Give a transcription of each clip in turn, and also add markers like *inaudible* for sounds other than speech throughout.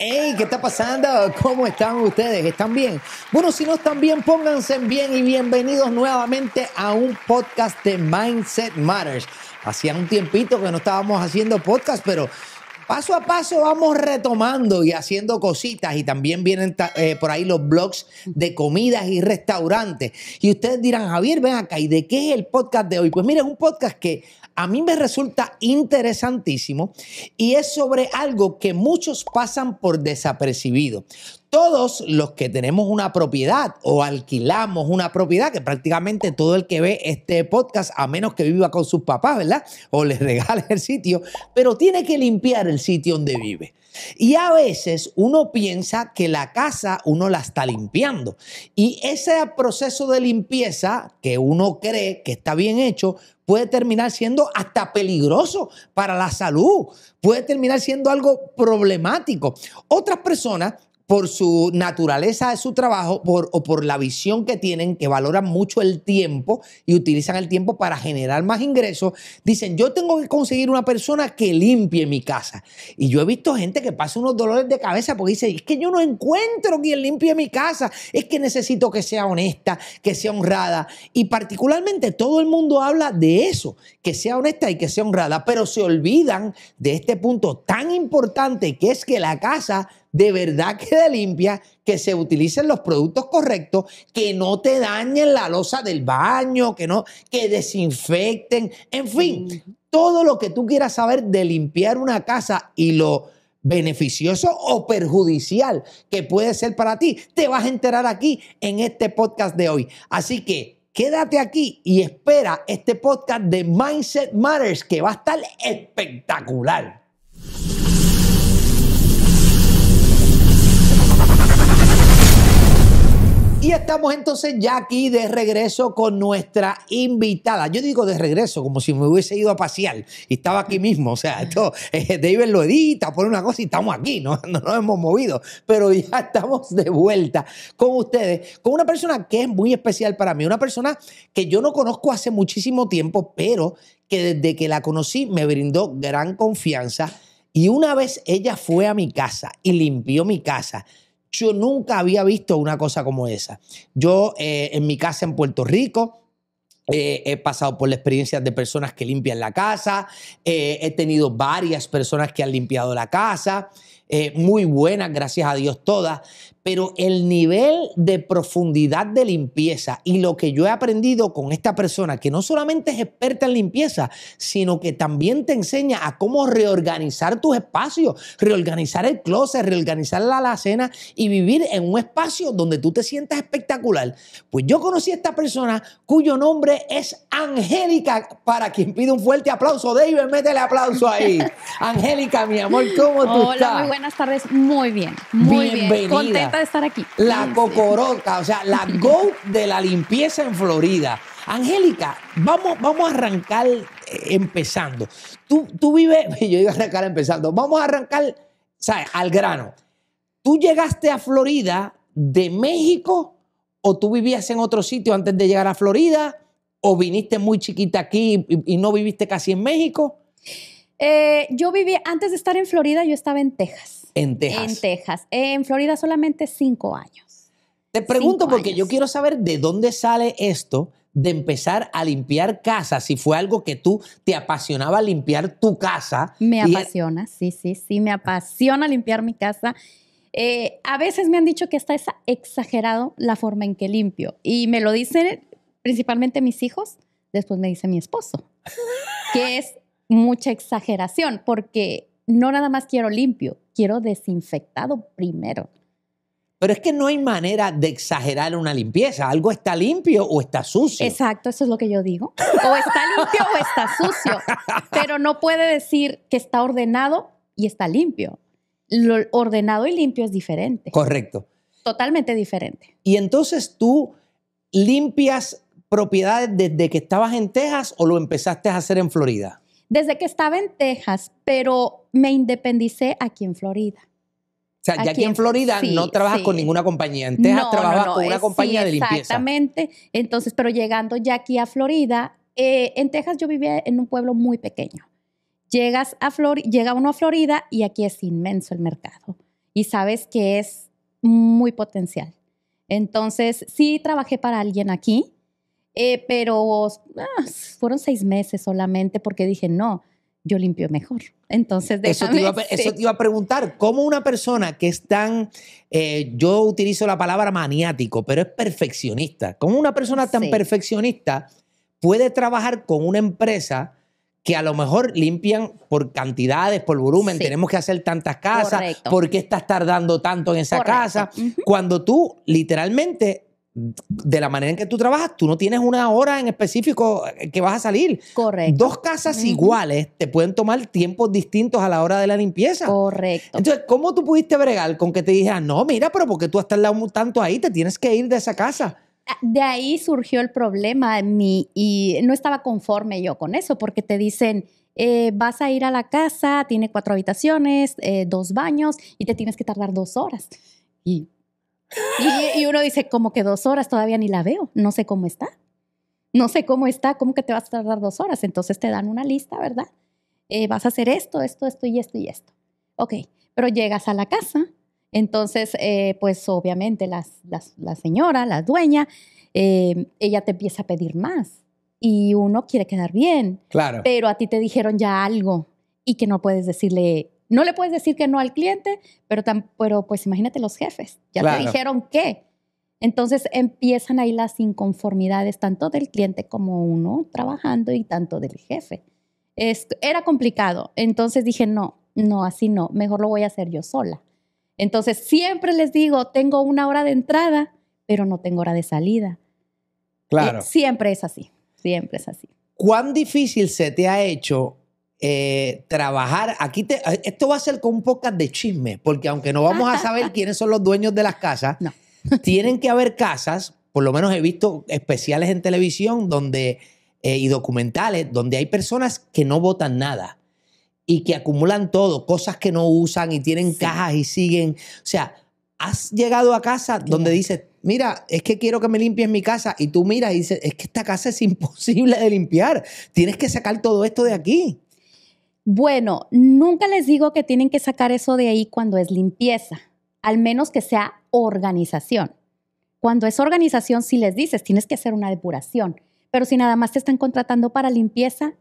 Hey, ¿qué está pasando? ¿Cómo están ustedes? ¿Están bien? Bueno, si no están bien, pónganse bien y bienvenidos nuevamente a un podcast de Mindset Matters. Hacía un tiempito que no estábamos haciendo podcast, pero paso a paso vamos retomando y haciendo cositas y también vienen eh, por ahí los blogs de comidas y restaurantes. Y ustedes dirán, Javier, ven acá, ¿y de qué es el podcast de hoy? Pues miren es un podcast que a mí me resulta interesantísimo y es sobre algo que muchos pasan por desapercibido. Todos los que tenemos una propiedad o alquilamos una propiedad, que prácticamente todo el que ve este podcast, a menos que viva con sus papás, ¿verdad? O les *laughs* regale el sitio, pero tiene que limpiar el sitio donde vive. Y a veces uno piensa que la casa uno la está limpiando. Y ese proceso de limpieza que uno cree que está bien hecho, puede terminar siendo hasta peligroso para la salud, puede terminar siendo algo problemático. Otras personas por su naturaleza de su trabajo por, o por la visión que tienen, que valoran mucho el tiempo y utilizan el tiempo para generar más ingresos, dicen, yo tengo que conseguir una persona que limpie mi casa. Y yo he visto gente que pasa unos dolores de cabeza porque dice, es que yo no encuentro quien limpie mi casa, es que necesito que sea honesta, que sea honrada. Y particularmente todo el mundo habla de eso, que sea honesta y que sea honrada, pero se olvidan de este punto tan importante que es que la casa de verdad de limpia, que se utilicen los productos correctos, que no te dañen la losa del baño, que no, que desinfecten, en fin, todo lo que tú quieras saber de limpiar una casa y lo beneficioso o perjudicial que puede ser para ti, te vas a enterar aquí en este podcast de hoy. Así que Quédate aquí y espera este podcast de Mindset Matters que va a estar espectacular. Y estamos entonces ya aquí de regreso con nuestra invitada. Yo digo de regreso, como si me hubiese ido a pasear y estaba aquí mismo. O sea, yo eh, David lo edita, pone una cosa y estamos aquí, ¿no? *laughs* no nos hemos movido. Pero ya *laughs* estamos de vuelta con ustedes, con una persona que es muy especial para mí, una persona que yo no conozco hace muchísimo tiempo, pero que desde que la conocí me brindó gran confianza. Y una vez ella fue a mi casa y limpió mi casa yo nunca había visto una cosa como esa. Yo eh, en mi casa en Puerto Rico, eh, he pasado por la experiencia de personas que limpian la casa, eh, he tenido varias personas que han limpiado la casa, muy buenas, gracias a Dios todas, pero el nivel de profundidad de limpieza y lo que yo he aprendido con esta persona, que no solamente es experta en limpieza, sino que también te enseña a cómo reorganizar tus espacios, reorganizar el closet, reorganizar la alacena y vivir en un espacio donde tú te sientas espectacular. Pues yo conocí a esta persona cuyo nombre es Angélica, para quien pide un fuerte aplauso. David, métele aplauso ahí. *laughs* Angélica, mi amor, ¿cómo tú estás? Hola, muy buenas tardes. Muy bien, muy bien. Contenta de estar aquí. La cocorota, cocoroca, o sea, la *laughs* GO de la limpieza en Florida. Angélica, vamos, vamos a arrancar eh, empezando. Tú, tú vives, *laughs* yo iba a arrancar empezando, vamos a arrancar, ¿sabes? Al grano. ¿Tú llegaste a Florida de México o tú vivías en otro sitio antes de llegar a Florida o viniste muy chiquita aquí y, no viviste casi en México? Eh, yo viví, antes de estar en Florida, yo estaba en Texas. En Texas. En Florida solamente cinco años. Te pregunto porque yo quiero saber de dónde sale esto de empezar a limpiar casa. si fue algo que tú te apasionaba limpiar tu casa. Me apasiona, sí, sí, sí, me apasiona limpiar mi casa. Eh, a veces me han dicho que está exagerado la forma en que limpio y me lo dicen principalmente mis hijos, después me dice mi esposo, que es mucha exageración porque no nada más quiero limpio, quiero desinfectado primero. Pero es que no hay manera de exagerar una limpieza. Algo está limpio o está sucio. Exacto, eso es lo que yo digo. O está limpio o está sucio. Pero no puede decir que está ordenado y está limpio. Lo ordenado y limpio es diferente. Correcto. Totalmente diferente. Y entonces tú limpias propiedades desde que estabas en Texas o lo empezaste a hacer en Florida? desde que estaba en Texas, pero me independicé aquí en Florida. O sea, ya aquí en Florida no trabajas con ninguna compañía. En Texas con una compañía de limpieza. Exactamente. Entonces, pero llegando ya aquí a Florida, eh, en Texas yo vivía en un pueblo muy pequeño. Llegas a llega uno a Florida y aquí es inmenso el mercado. Y sabes que es muy potencial. Entonces, sí trabajé para alguien aquí, eh, pero ah, fueron seis meses solamente porque dije, no, yo limpio mejor. Entonces, eso, te *laughs* iba, a preguntar, ¿cómo una persona que es tan, eh, yo utilizo la palabra maniático, pero es perfeccionista, cómo una persona tan perfeccionista puede trabajar con una empresa que a lo mejor limpian por cantidades, por volumen, tenemos que hacer tantas casas, porque ¿por qué estás tardando tanto en esa casa? Cuando tú literalmente de la manera en que tú trabajas, tú no tienes una hora en específico eh, que vas a salir. Correcto. Dos casas iguales te pueden tomar tiempos distintos a la hora de la limpieza. Correcto. Entonces, ¿cómo tú pudiste bregar con que te dijeran, no, mira, pero porque tú estás tanto ahí, te tienes que ir de esa casa? Ah, de ahí surgió el problema en mí y no estaba conforme yo con eso, porque te dicen, eh, vas a ir a la casa, tiene cuatro habitaciones, eh, dos baños y te tienes que tardar dos horas. Y y, uno dice, como que dos horas todavía ni la veo, no sé cómo está. No sé cómo está, ¿cómo que te vas a tardar dos horas? Entonces te dan una lista, ¿verdad? Eh, vas a hacer esto, esto, esto y esto y esto. Ok, pero llegas a la casa, entonces, eh, pues obviamente las, las, la señora, la dueña, eh, ella te empieza a pedir más y uno quiere quedar bien. Claro. Pero a ti te dijeron ya algo y que no puedes decirle no le puedes decir que no al cliente, pero, tan, pero pues imagínate los jefes, ya te dijeron qué. Entonces empiezan ahí las inconformidades, tanto del cliente como uno trabajando y tanto del jefe. era complicado, entonces dije, no, no, así no, mejor lo voy a hacer yo sola. Entonces siempre les digo, tengo una hora de entrada, pero no tengo hora de salida. Claro. Eh, siempre es así, siempre es así. ¿Cuán difícil se te ha hecho eh, trabajar. Aquí te, eh, esto va a ser con un podcast de chisme, porque aunque no vamos a saber *laughs* quiénes son los dueños de las casas, *laughs* tienen que haber casas, por lo menos he visto especiales en televisión donde, eh, y documentales, donde hay personas que no votan nada y que acumulan todo, cosas que no usan y tienen cajas y siguen. O sea, has llegado a casa donde dices, mira, es que quiero que me limpies mi casa. Y tú miras y dices, es que esta casa es imposible de limpiar. Tienes que sacar todo esto de aquí. Bueno, nunca les digo que tienen que sacar eso de ahí cuando es limpieza, al menos que sea organización. Cuando es organización, si les dices, tienes que hacer una depuración, pero si nada más te están contratando para limpieza,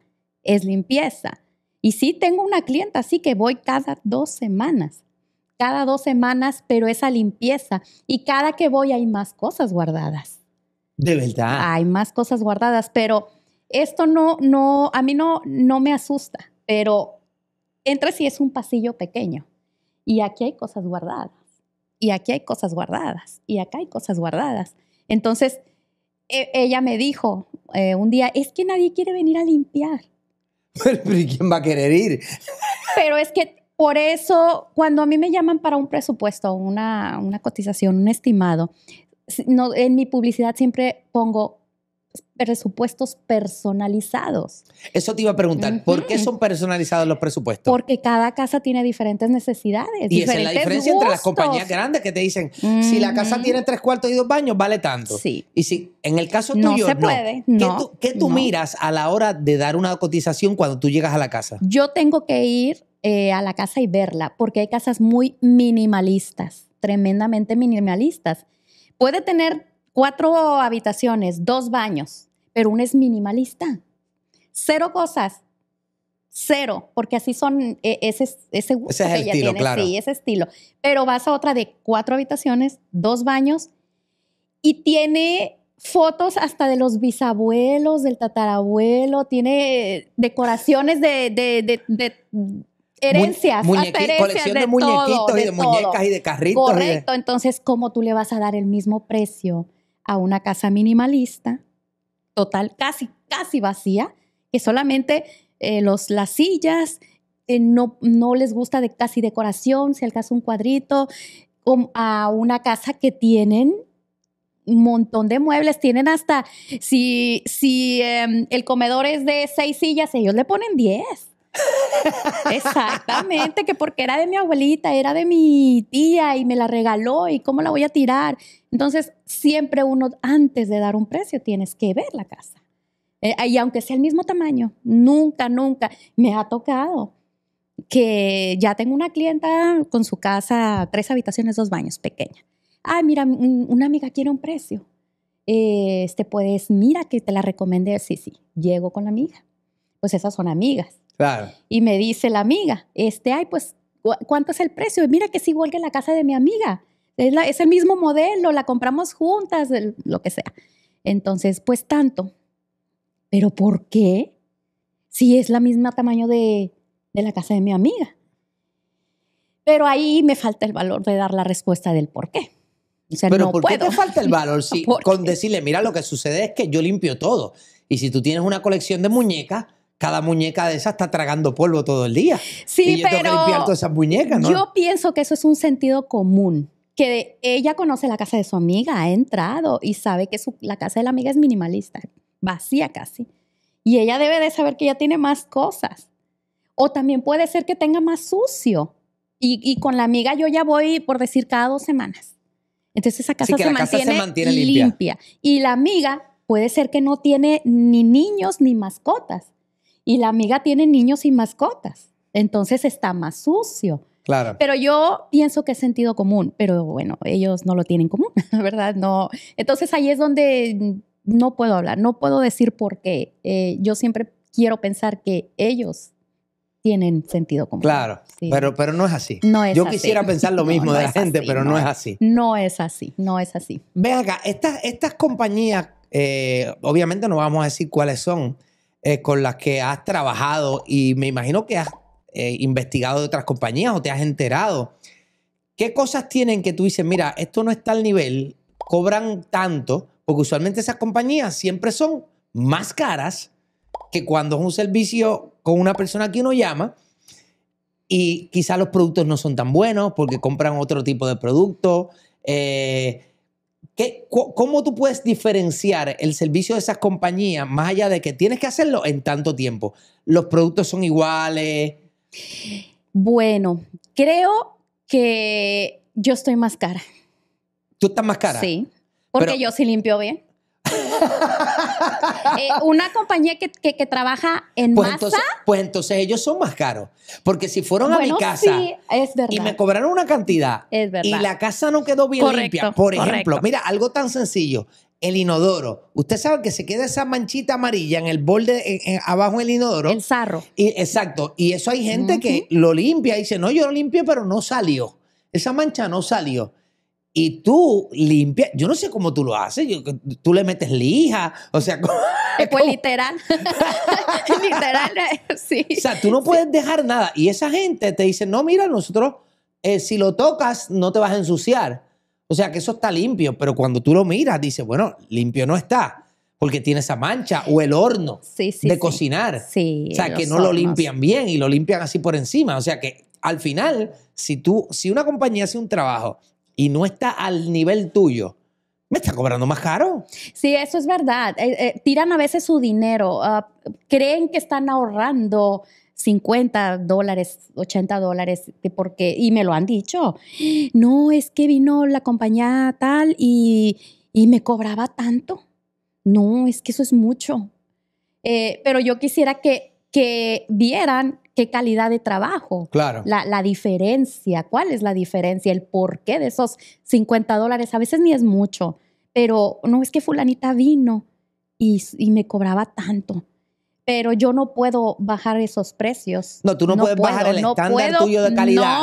es limpieza. Y sí, tengo una clienta, así que voy cada dos semanas, cada dos semanas, pero esa limpieza. Y cada que voy hay más cosas guardadas. De verdad. Hay más cosas guardadas, pero esto no, no, a mí no me asusta pero entra si es un pasillo pequeño y aquí hay cosas guardadas, y aquí hay cosas guardadas, y acá hay cosas guardadas. Entonces, e, ella me dijo eh, un día, es que nadie quiere venir a limpiar. *laughs* Pero, quién va a querer ir? Pero es que por eso, cuando a mí me llaman para un presupuesto, una, una cotización, un estimado, en mi publicidad siempre pongo presupuestos personalizados. Eso te iba a preguntar, ¿por qué son personalizados los presupuestos? Porque cada casa tiene diferentes necesidades. Y es la diferencia entre las compañías grandes que te dicen, si la casa tiene tres cuartos y dos baños, vale tanto. Sí. Y si en el caso no tuyo... Se puede, ¿Qué tú, miras a la hora de dar una cotización cuando tú llegas a la casa? Yo tengo que ir eh, a la casa y verla, porque hay casas muy minimalistas, tremendamente minimalistas. Puede tener cuatro habitaciones, dos baños, pero una es minimalista. Cero cosas. Cero, porque así son ese, ese es estilo, Claro. Sí, ese estilo. Pero vas a otra de cuatro habitaciones, dos baños, y tiene fotos hasta de los bisabuelos, del tatarabuelo, tiene decoraciones de, de, herencias, colección de, muñequitos y de, muñecas y de carritos. Correcto, entonces, ¿cómo tú le vas a dar el mismo precio a una casa minimalista, total, casi, casi vacía, que solamente eh, los, las sillas, eh, no, no les gusta de casi decoración, si alcanza caso un cuadrito, a una casa que tienen un montón de muebles, tienen hasta, si, si em, el comedor es de seis sillas, ellos le ponen diez Exactamente, que porque era de mi abuelita, era de mi tía y me la regaló y cómo la voy a tirar. Entonces, siempre uno, antes de dar un precio, tienes que ver la casa. Eh, y aunque sea el mismo tamaño, nunca, nunca me ha tocado que ya tengo una clienta con su casa, tres habitaciones, dos baños, pequeña. ay ah, mira, una amiga quiere un precio. te este, puedes, mira que te la recomendé. Sí, sí, llego con la amiga. Pues esas son amigas. Y me dice la amiga, este, ay, pues, ¿cuánto es el precio? mira que es igual que la casa de mi amiga. Es, el mismo modelo, la compramos juntas, lo que sea. Entonces, pues tanto. ¿Pero por qué? Si es la misma tamaño de, la casa de mi amiga. Pero ahí me falta el valor de dar la respuesta del por qué. O sea, pero ¿por qué te falta el valor? *laughs* con decirle, mira, lo que sucede es que yo limpio todo. Y si tú tienes una colección de muñecas, cada muñeca de esa está tragando polvo todo el día. Sí, y yo pero esas muñecas, Yo pienso que eso es un sentido común. Que ella conoce la casa de su amiga, ha entrado y sabe que la casa de la amiga es minimalista, vacía casi. Y ella debe de saber que ella tiene más cosas. O también puede ser que tenga más sucio. Y, con la amiga yo ya voy, por decir, cada dos semanas. Entonces esa casa, se, mantiene limpia. Y la amiga puede ser que no tiene ni niños ni mascotas y la amiga tiene niños y mascotas. Entonces está más sucio. Claro. Pero yo pienso que es sentido común, pero bueno, ellos no lo tienen común, *laughs* ¿verdad? No. Entonces ahí es donde no puedo hablar, no puedo decir por qué. Eh, yo siempre quiero pensar que ellos tienen sentido común. Claro, pero, pero no es así. No es Yo quisiera pensar lo *laughs* mismo de la gente, pero no, es así. No es así, no es así. Ve acá, estas, estas compañías, eh, obviamente no vamos a decir cuáles son, eh, con las que has trabajado y me imagino que has eh, investigado de otras compañías o te has enterado. ¿Qué cosas tienen que tú dices, mira, esto no está al nivel, cobran tanto? Porque usualmente esas compañías siempre son más caras que cuando es un servicio con una persona que uno llama y quizás los productos no son tan buenos porque compran otro tipo de producto. Eh, ¿Cómo tú puedes diferenciar el servicio de esas compañías más allá de que tienes que hacerlo en tanto tiempo? ¿Los productos son iguales? Bueno, creo que yo estoy más cara. ¿Tú estás más cara? Sí, porque yo sí limpio bien. *laughs* Eh, una compañía que, trabaja en pues masa. pues entonces ellos son más caros. Porque si fueron a mi casa y me cobraron una cantidad y la casa no quedó bien limpia, por ejemplo, mira, algo tan sencillo. El inodoro. Usted sabe que se queda esa manchita amarilla en el borde, abajo del inodoro. El sarro. Y, exacto. Y eso hay gente que lo limpia y dice, no, yo lo limpio pero no salió. Esa mancha no salió y tú limpias. Yo no sé cómo tú lo haces. tú le metes lija. O sea, *laughs* es Pues literal. *laughs* *laughs* literal, sí. O sea, tú no puedes dejar nada. Y esa gente te dice, no, mira, nosotros, eh, si lo tocas, no te vas a ensuciar. O sea, que eso está limpio. Pero cuando tú lo miras, dices, bueno, limpio no está. Porque tiene esa mancha o el horno de cocinar. Sí, o sea, que no lo limpian bien y lo limpian así por encima. O sea, que al final, si tú, si una compañía hace un trabajo y no está al nivel tuyo, me está cobrando más caro. Sí, eso es verdad. Eh, eh, tiran a veces su dinero, ah, creen que están ahorrando 50 dólares, 80 dólares, porque, y me lo han dicho. No, es que vino la compañía tal y, me cobraba tanto. No, es que eso es mucho. Eh, pero yo quisiera que, que vieran qué calidad de trabajo. Claro. La, la, diferencia, cuál es la diferencia, el porqué de esos 50 dólares. A veces ni es mucho, pero no es que fulanita vino y, y me cobraba tanto. Pero yo no puedo bajar esos precios. No, tú no, puedes bajar el estándar tuyo de calidad.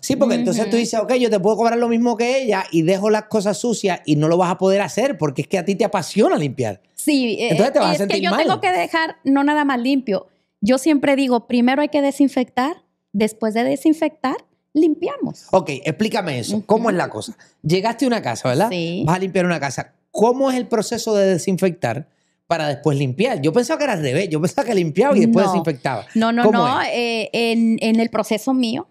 sí, porque entonces tú dices, ok, yo te puedo cobrar lo mismo que ella y dejo las cosas sucias y no lo vas a poder hacer porque es que a ti te apasiona limpiar. Sí, entonces te eh, vas a sentir que yo tengo que dejar no nada más limpio, yo siempre digo, primero hay que desinfectar, después de desinfectar, limpiamos. Ok, explícame eso. ¿Cómo es la cosa? Llegaste a una casa, ¿verdad? Sí. Vas a limpiar una casa. ¿Cómo es el proceso de desinfectar? para después limpiar. Yo pensaba que era al revés, yo pensaba que limpiaba y después desinfectaba. No, no, no, eh, en, el proceso mío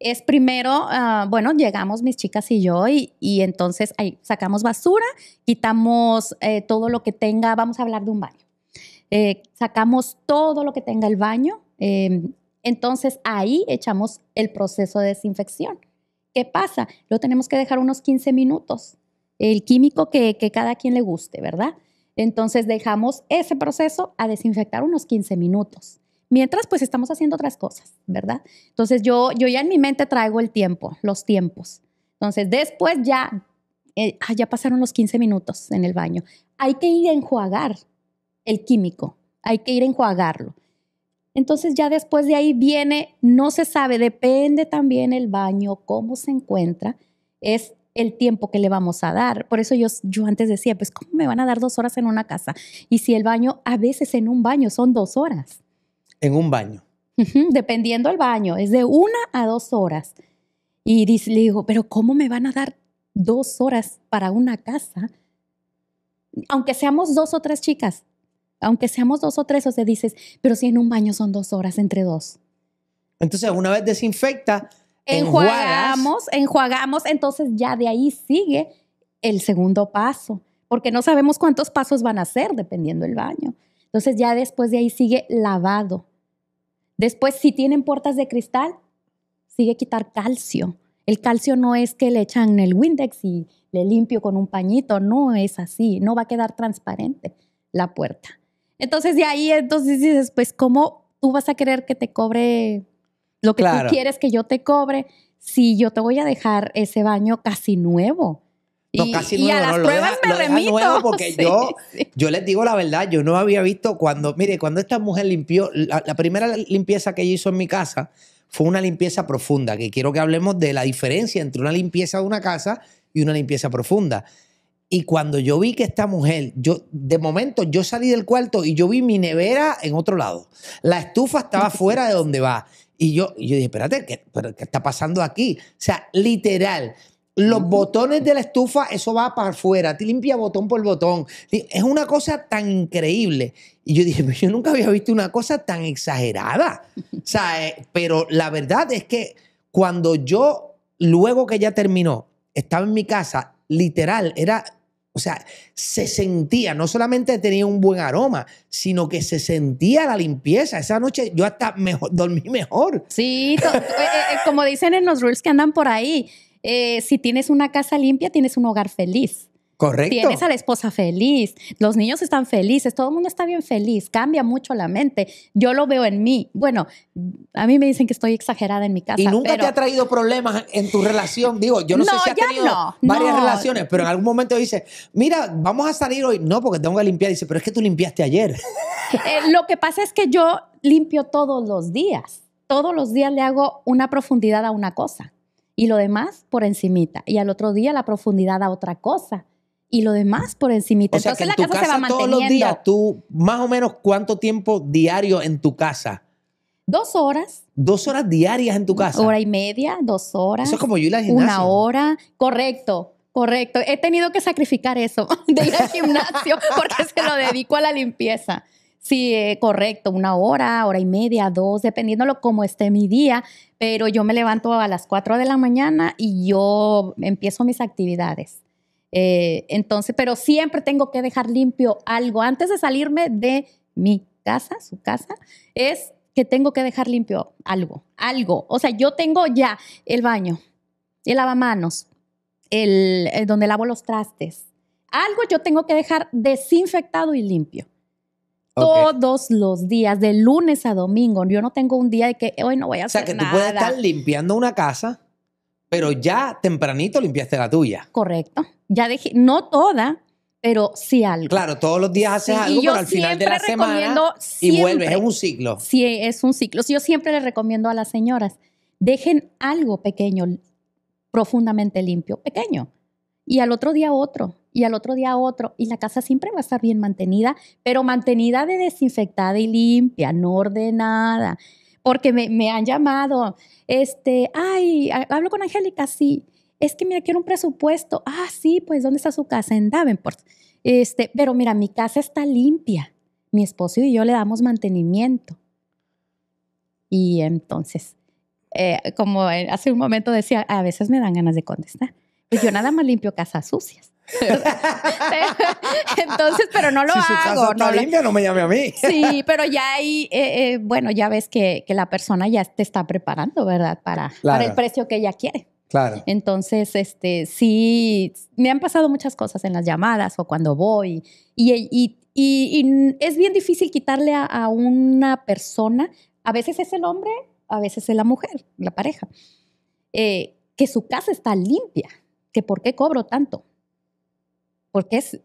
es primero, ah, bueno, llegamos mis chicas y yo y, entonces ahí sacamos basura, quitamos eh, todo lo que tenga, vamos a hablar de un baño. Eh, sacamos todo lo que tenga el baño, em, entonces ahí echamos el proceso de desinfección. ¿Qué pasa? Lo tenemos que dejar unos 15 minutos, el químico que, cada quien le guste, ¿verdad? Entonces dejamos ese proceso a desinfectar unos 15 minutos. Mientras, pues estamos haciendo otras cosas, ¿verdad? Entonces yo, yo ya en mi mente traigo el tiempo, los tiempos. Entonces después ya, eh, ah, ya pasaron los 15 minutos en el baño. Hay que ir a enjuagar el químico, hay que ir a enjuagarlo. Entonces ya después de ahí viene, no se sabe, depende también el baño, cómo se encuentra, es el tiempo que le vamos a dar. Por eso yo, yo antes decía, pues ¿cómo me van a dar dos horas en una casa? Y si el baño, a veces en un baño son dos horas. En un baño. dependiendo el baño, es de una a dos horas. Y le digo, pero ¿cómo me van a dar dos horas para una casa? Aunque seamos dos o tres chicas, aunque seamos dos o tres, o sea, dices, pero si en un baño son dos horas entre dos. Entonces, una vez desinfecta, enjuagamos, enjuagamos, entonces ya de ahí sigue el segundo paso, porque no sabemos cuántos pasos van a ser dependiendo del baño. Entonces ya después de ahí sigue lavado. Después, si tienen puertas de cristal, sigue quitar calcio. El calcio no es que le echan el Windex y le limpio con un pañito, no es así, no va a quedar transparente la puerta. Entonces de ahí, entonces dices, pues, ¿cómo tú vas a querer que te cobre lo que tú quieres que yo te cobre si yo te voy a dejar ese baño casi nuevo? casi y, nuevo, a las pruebas me remito. *laughs* porque yo, yo les digo la verdad, yo no había visto cuando, mire, cuando esta mujer limpió, la, la primera limpieza que ella hizo en mi casa fue una limpieza profunda, que quiero que hablemos de la diferencia entre una limpieza de una casa y una limpieza profunda. Y cuando yo vi que esta mujer, yo de momento yo salí del cuarto y yo vi mi nevera en otro lado. La estufa estaba *laughs* fuera de donde va. Y yo, yo dije, espérate, ¿qué, ¿qué está pasando aquí? O sea, literal. Los botones de la estufa, eso va para afuera, te limpia botón por botón. Es una cosa tan increíble. Y yo dije, yo nunca había visto una cosa tan exagerada. o sea, eh, pero la verdad es que cuando yo, luego que ya terminó, estaba en mi casa literal, era, o sea, se sentía, no solamente tenía un buen aroma, sino que se sentía la limpieza. Esa noche yo hasta dormí mejor. Sí, eh, eh, eh, como dicen en los rules que andan por ahí, si tienes una casa limpia, tienes un hogar feliz. Correcto. Tienes a la esposa feliz, los niños están felices, todo el mundo está bien feliz, cambia mucho la mente. Yo lo veo en mí. Bueno, a mí me dicen que estoy exagerada en mi casa. Y nunca te ha traído problemas en tu relación. Digo, yo no, sé si has tenido varias relaciones, pero en algún momento dices, mira, vamos a salir hoy. No, porque tengo que limpiar. Dice, pero es que tú limpiaste ayer. *laughs* Eh, lo que pasa es que yo limpio todos los días. Todos los días le hago una profundidad a una cosa y lo demás por encimita. Y al otro día la profundidad a otra cosa y lo demás por encima. O sea, Entonces en la tu casa, se va todos Los días, tú, más o menos, ¿cuánto tiempo diario en tu casa? Dos horas. Dos horas diarias en tu casa. Hora y media, dos horas. Eso es como yo y la gimnasio. Una hora, correcto. Correcto, he tenido que sacrificar eso *laughs* de ir al gimnasio *laughs* porque se lo dedico a la limpieza. Sí, eh, correcto, una hora, hora y media, dos, dependiendo de cómo esté mi día, pero yo me levanto a las cuatro de la mañana y yo empiezo mis actividades. Eh, entonces, pero siempre tengo que dejar limpio algo. Antes de salirme de mi casa, su casa, es que tengo que dejar limpio algo, algo. O sea, yo tengo ya el baño, el lavamanos, el, eh, donde lavo los trastes. Algo yo tengo que dejar desinfectado y limpio. todos los días, de lunes a domingo. Yo no tengo un día de que hoy no voy a hacer nada. O sea, que tú puedes estar limpiando una casa, pero ya tempranito limpiaste la tuya. Correcto. Ya dejé, no toda, pero sí algo. Claro, todos los días haces algo, pero al final de la semana y vuelves, es un ciclo. Sí, es un ciclo. Yo siempre le recomiendo a las señoras, dejen algo pequeño, profundamente limpio, pequeño, y al otro día otro, y al otro día otro, y la casa siempre va a estar bien mantenida, pero mantenida de desinfectada y limpia, no ordenada, porque me, me han llamado, este, ay, hablo con Angélica, sí es que mira, quiero un presupuesto. Ah, sí, pues ¿dónde está su casa? En Davenport. Este, pero mira, mi casa está limpia. Mi esposo y yo le damos mantenimiento. Y entonces, eh, como hace un momento decía, a veces me dan ganas de contestar. Pues yo nada más limpio casas sucias. *laughs* *laughs* Entonces, pero no lo si hago. Casa está no, limpia, no me llame a mí. *laughs* Sí, pero ya ahí, eh, eh, bueno, ya ves que, la persona ya te está preparando, ¿verdad? Para, para el precio que ella quiere. Entonces, este, sí, me han pasado muchas cosas en las llamadas o cuando voy. Y, es bien difícil quitarle a, una persona, a veces es el hombre, a veces es la mujer, la pareja, eh, que su casa está limpia, que por qué cobro tanto. Porque es,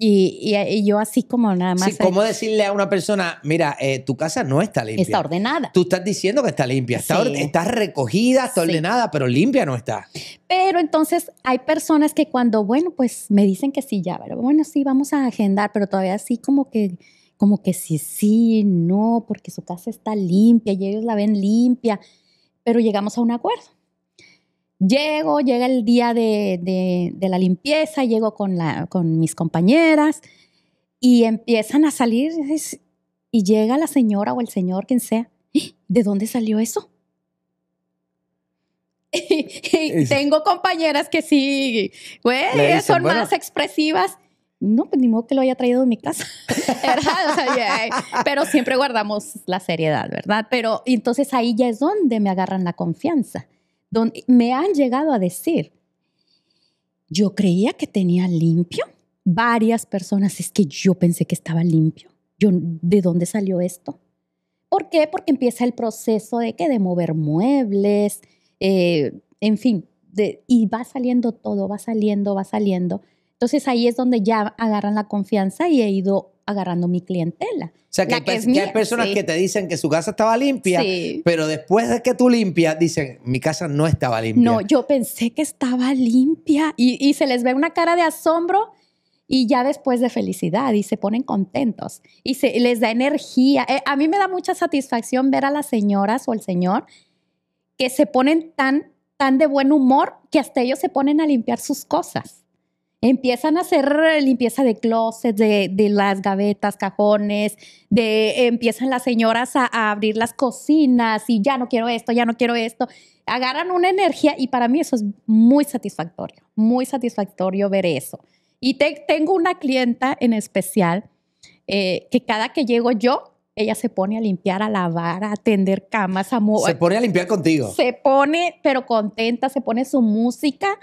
y, yo así como nada más. Sí, ¿Cómo decirle a una persona, mira, eh, tu casa no está limpia? Está ordenada. Tú estás diciendo que está limpia, está, está recogida, está ordenada, pero limpia no está. Pero entonces hay personas que cuando, bueno, pues me dicen que sí, ya, pero bueno, sí, vamos a agendar, pero todavía así como que, como que sí, sí, no, porque su casa está limpia y ellos la ven limpia, pero llegamos a un acuerdo llego, llega el día de, la limpieza, llego con, la, con mis compañeras y empiezan a salir y llega la señora o el señor, quien sea. ¿De dónde salió eso? *laughs* tengo compañeras que sí, güey, son más expresivas. No, pues ni modo que lo haya traído de mi casa. *laughs* Eh, pero siempre guardamos la seriedad, ¿verdad? Pero entonces ahí ya es donde me agarran la confianza me han llegado a decir, yo creía que tenía limpio. Varias personas, es que yo pensé que estaba limpio. Yo, ¿De dónde salió esto? ¿Por qué? Porque empieza el proceso de que de mover muebles, eh, en fin, y va saliendo todo, va saliendo, va saliendo. Entonces ahí es donde ya agarran la confianza y he ido agarrando mi clientela. O sea, que, hay, personas que te dicen que su casa estaba limpia, pero después de que tú limpias, dicen, mi casa no estaba limpia. No, yo pensé que estaba limpia y, se les ve una cara de asombro y ya después de felicidad y se ponen contentos y se, les da energía. Eh, a mí me da mucha satisfacción ver a las señoras o el señor que se ponen tan, tan de buen humor que hasta ellos se ponen a limpiar sus cosas empiezan a hacer limpieza de closets, de, las gavetas, cajones, empiezan las señoras a, abrir las cocinas y ya no quiero esto, ya no quiero esto. Agarran una energía y para mí eso es muy satisfactorio, muy satisfactorio ver eso. Y tengo una clienta en especial eh, que cada que llego yo, ella se pone a limpiar, a lavar, a atender camas, a Se pone a limpiar contigo. Se pone, pero contenta, se pone su música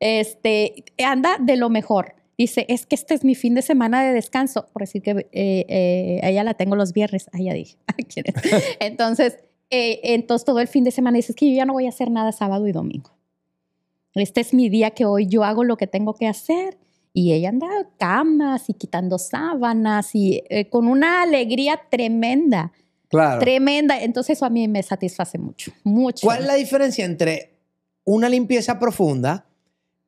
este, anda de lo mejor. Dice, es que este es mi fin de semana de descanso, por decir que eh, eh, ella la tengo los viernes, ahí ya dije, *laughs* *laughs* Entonces, eh, entonces todo el fin de semana dices es que yo ya no voy a hacer nada sábado y domingo. Este es mi día que hoy yo hago lo que tengo que hacer. Y ella anda camas y quitando sábanas y con una alegría tremenda. Claro. Tremenda. Entonces eso a mí me satisface mucho, mucho. ¿Cuál es la diferencia entre una limpieza profunda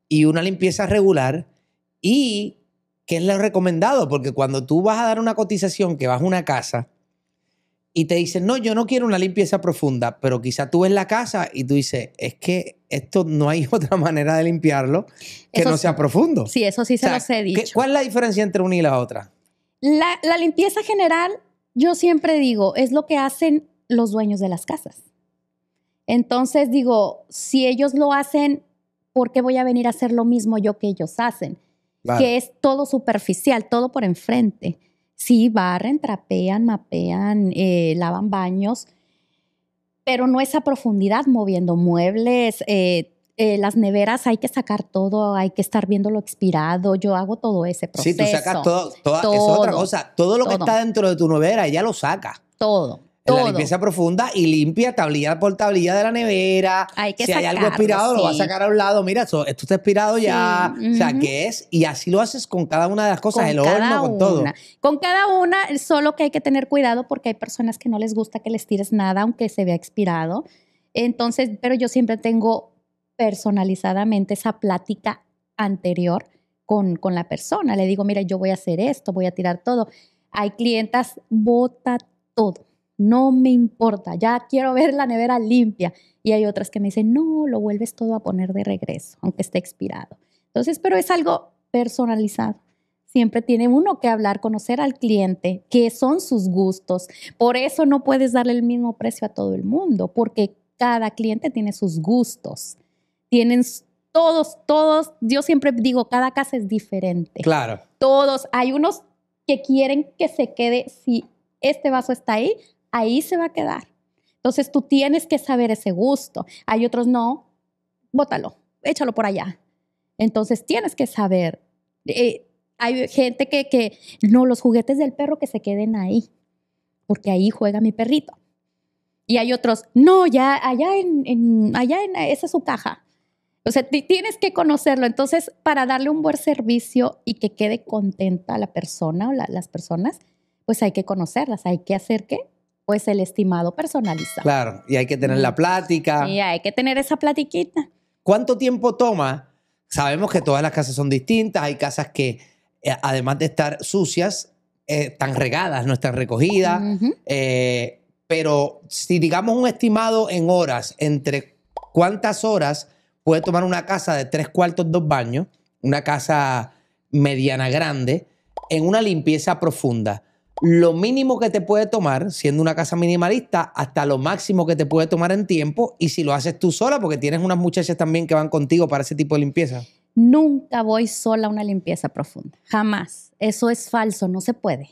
y una limpieza regular y que es lo recomendado, porque cuando tú vas a dar una cotización, que vas a una casa y te dicen, no, yo no quiero una limpieza profunda, pero quizá tú ves la casa y tú dices, es que esto no hay *laughs* otra manera de limpiarlo que no sea profundo. Sí, eso sí se los he dicho. ¿Cuál es la diferencia entre una y la otra? La, la limpieza general, yo siempre digo, es lo que hacen los dueños de las casas. Entonces digo, si ellos lo hacen ¿por qué voy a venir a hacer lo mismo yo que ellos hacen? Que es todo superficial, todo por enfrente. Sí, barren, trapean, mapean, eh, lavan baños, pero no esa profundidad moviendo muebles. Eh, eh, las neveras hay que sacar todo, hay que estar viendo lo expirado. Yo hago todo ese proceso. Sí, tú sacas todo, toda, es otra cosa. Todo lo que está dentro de tu nevera ella lo saca. Todo. Todo. La limpieza profunda y limpia tablilla por tablilla de la nevera. si hay algo expirado, lo vas a sacar a un lado. Mira, esto, está expirado ya. O sea, ¿qué es? Y así lo haces con cada una de las cosas, con el horno, con todo. Con cada una, solo que hay que tener cuidado porque hay personas que no les gusta que les tires nada, aunque se vea expirado. Entonces, pero yo siempre tengo personalizadamente esa plática anterior con, con la persona. Le digo, mira, yo voy a hacer esto, voy a tirar todo. Hay clientas, bota todo no me importa, ya quiero ver la nevera limpia. Y hay otras que me dicen, no, lo vuelves todo a poner de regreso, aunque esté expirado. Entonces, pero es algo personalizado. Siempre tiene uno que hablar, conocer al cliente, qué son sus gustos. Por eso no puedes darle el mismo precio a todo el mundo, porque cada cliente tiene sus gustos. Tienen todos, todos, yo siempre digo, cada casa es diferente. Claro. Todos, hay unos que quieren que se quede, si este vaso está ahí, ahí se va a quedar. Entonces tú tienes que saber ese gusto. Hay otros no, bótalo, échalo por allá. Entonces tienes que saber. Eh, hay gente que, que, no, los juguetes del perro que se queden ahí, porque ahí juega mi perrito. Y hay otros, no, ya allá en, allá en, esa es su caja. O sea, tienes que conocerlo. Entonces, para darle un buen servicio y que quede contenta la persona o las personas, pues hay que conocerlas, hay que hacer que pues el estimado personalizado. Claro, y hay que tener la plática. Y hay que tener esa platiquita. ¿Cuánto tiempo toma? Sabemos que todas las casas son distintas, hay casas que eh, además de estar sucias, eh, están regadas, no están recogidas, eh, pero si digamos un estimado en horas, entre cuántas horas puede tomar una casa de tres cuartos, dos baños, una casa mediana grande, en una limpieza profunda lo mínimo que te puede tomar, siendo una casa minimalista, hasta lo máximo que te puede tomar en tiempo y si lo haces tú sola, porque tienes unas muchachas también que van contigo para ese tipo de limpieza. Nunca voy sola a una limpieza profunda, jamás. Eso es falso, no se puede.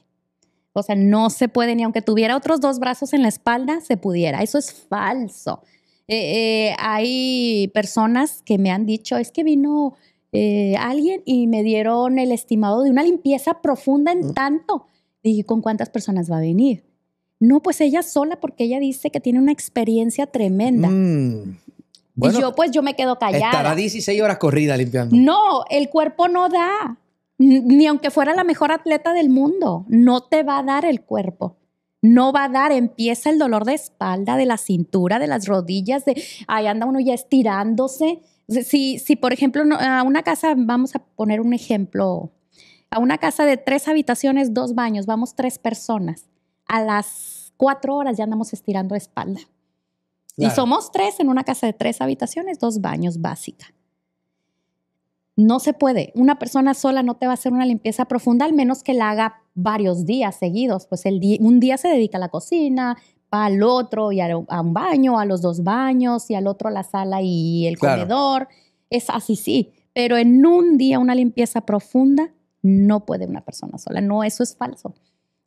O sea, no se puede, ni aunque tuviera otros dos brazos en la espalda, se pudiera. Eso es falso. Eh, eh, hay personas que me han dicho, es que vino eh, alguien y me dieron el estimado de una limpieza profunda en mm. tanto. Dije, ¿con cuántas personas va a venir? No, pues ella sola porque ella dice que tiene una experiencia tremenda. Mm. y yo pues yo me quedo callada. Estará 16 horas corrida limpiando. No, el cuerpo no da. Ni aunque fuera la mejor atleta del mundo, no te va a dar el cuerpo. No va a dar, empieza el dolor de espalda, de la cintura, de las rodillas, de ahí anda uno ya estirándose. Si, si por ejemplo, a una casa, vamos a poner un ejemplo a una casa de tres habitaciones, dos baños, vamos tres personas. A las cuatro horas ya andamos estirando espalda. Y somos tres en una casa de tres habitaciones, dos baños básica. No se puede. Una persona sola no te va a hacer una limpieza profunda, al menos que la haga varios días seguidos. Pues el un día se dedica a la cocina, al otro y a, un baño, a los dos baños y al otro la sala y el comedor. Es así, sí. Pero en un día una limpieza profunda no puede una persona sola, no, eso es falso.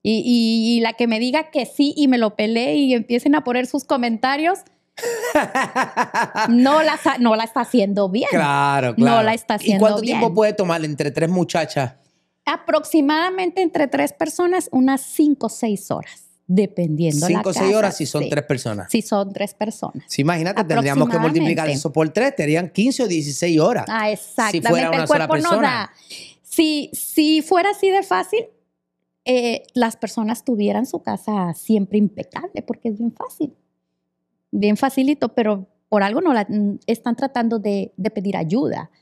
Y, la que me diga que sí y me lo peleé y empiecen a poner sus comentarios, *laughs* no, la, no la está haciendo bien. Claro, claro. No la está haciendo bien. ¿Y cuánto tiempo puede tomar entre tres muchachas? Aproximadamente entre tres personas, unas cinco o seis horas, dependiendo. Cinco o seis horas si son tres personas. Si son tres personas. Si imagínate, tendríamos que multiplicar eso por tres, tendrían 15 o 16 horas. Ah, exactamente. Si fuera una sola persona. Si, si fuera así de fácil, eh, las personas tuvieran su casa siempre impecable, porque es bien fácil, bien facilito, pero por algo no la, mm, están tratando de, de, pedir ayuda.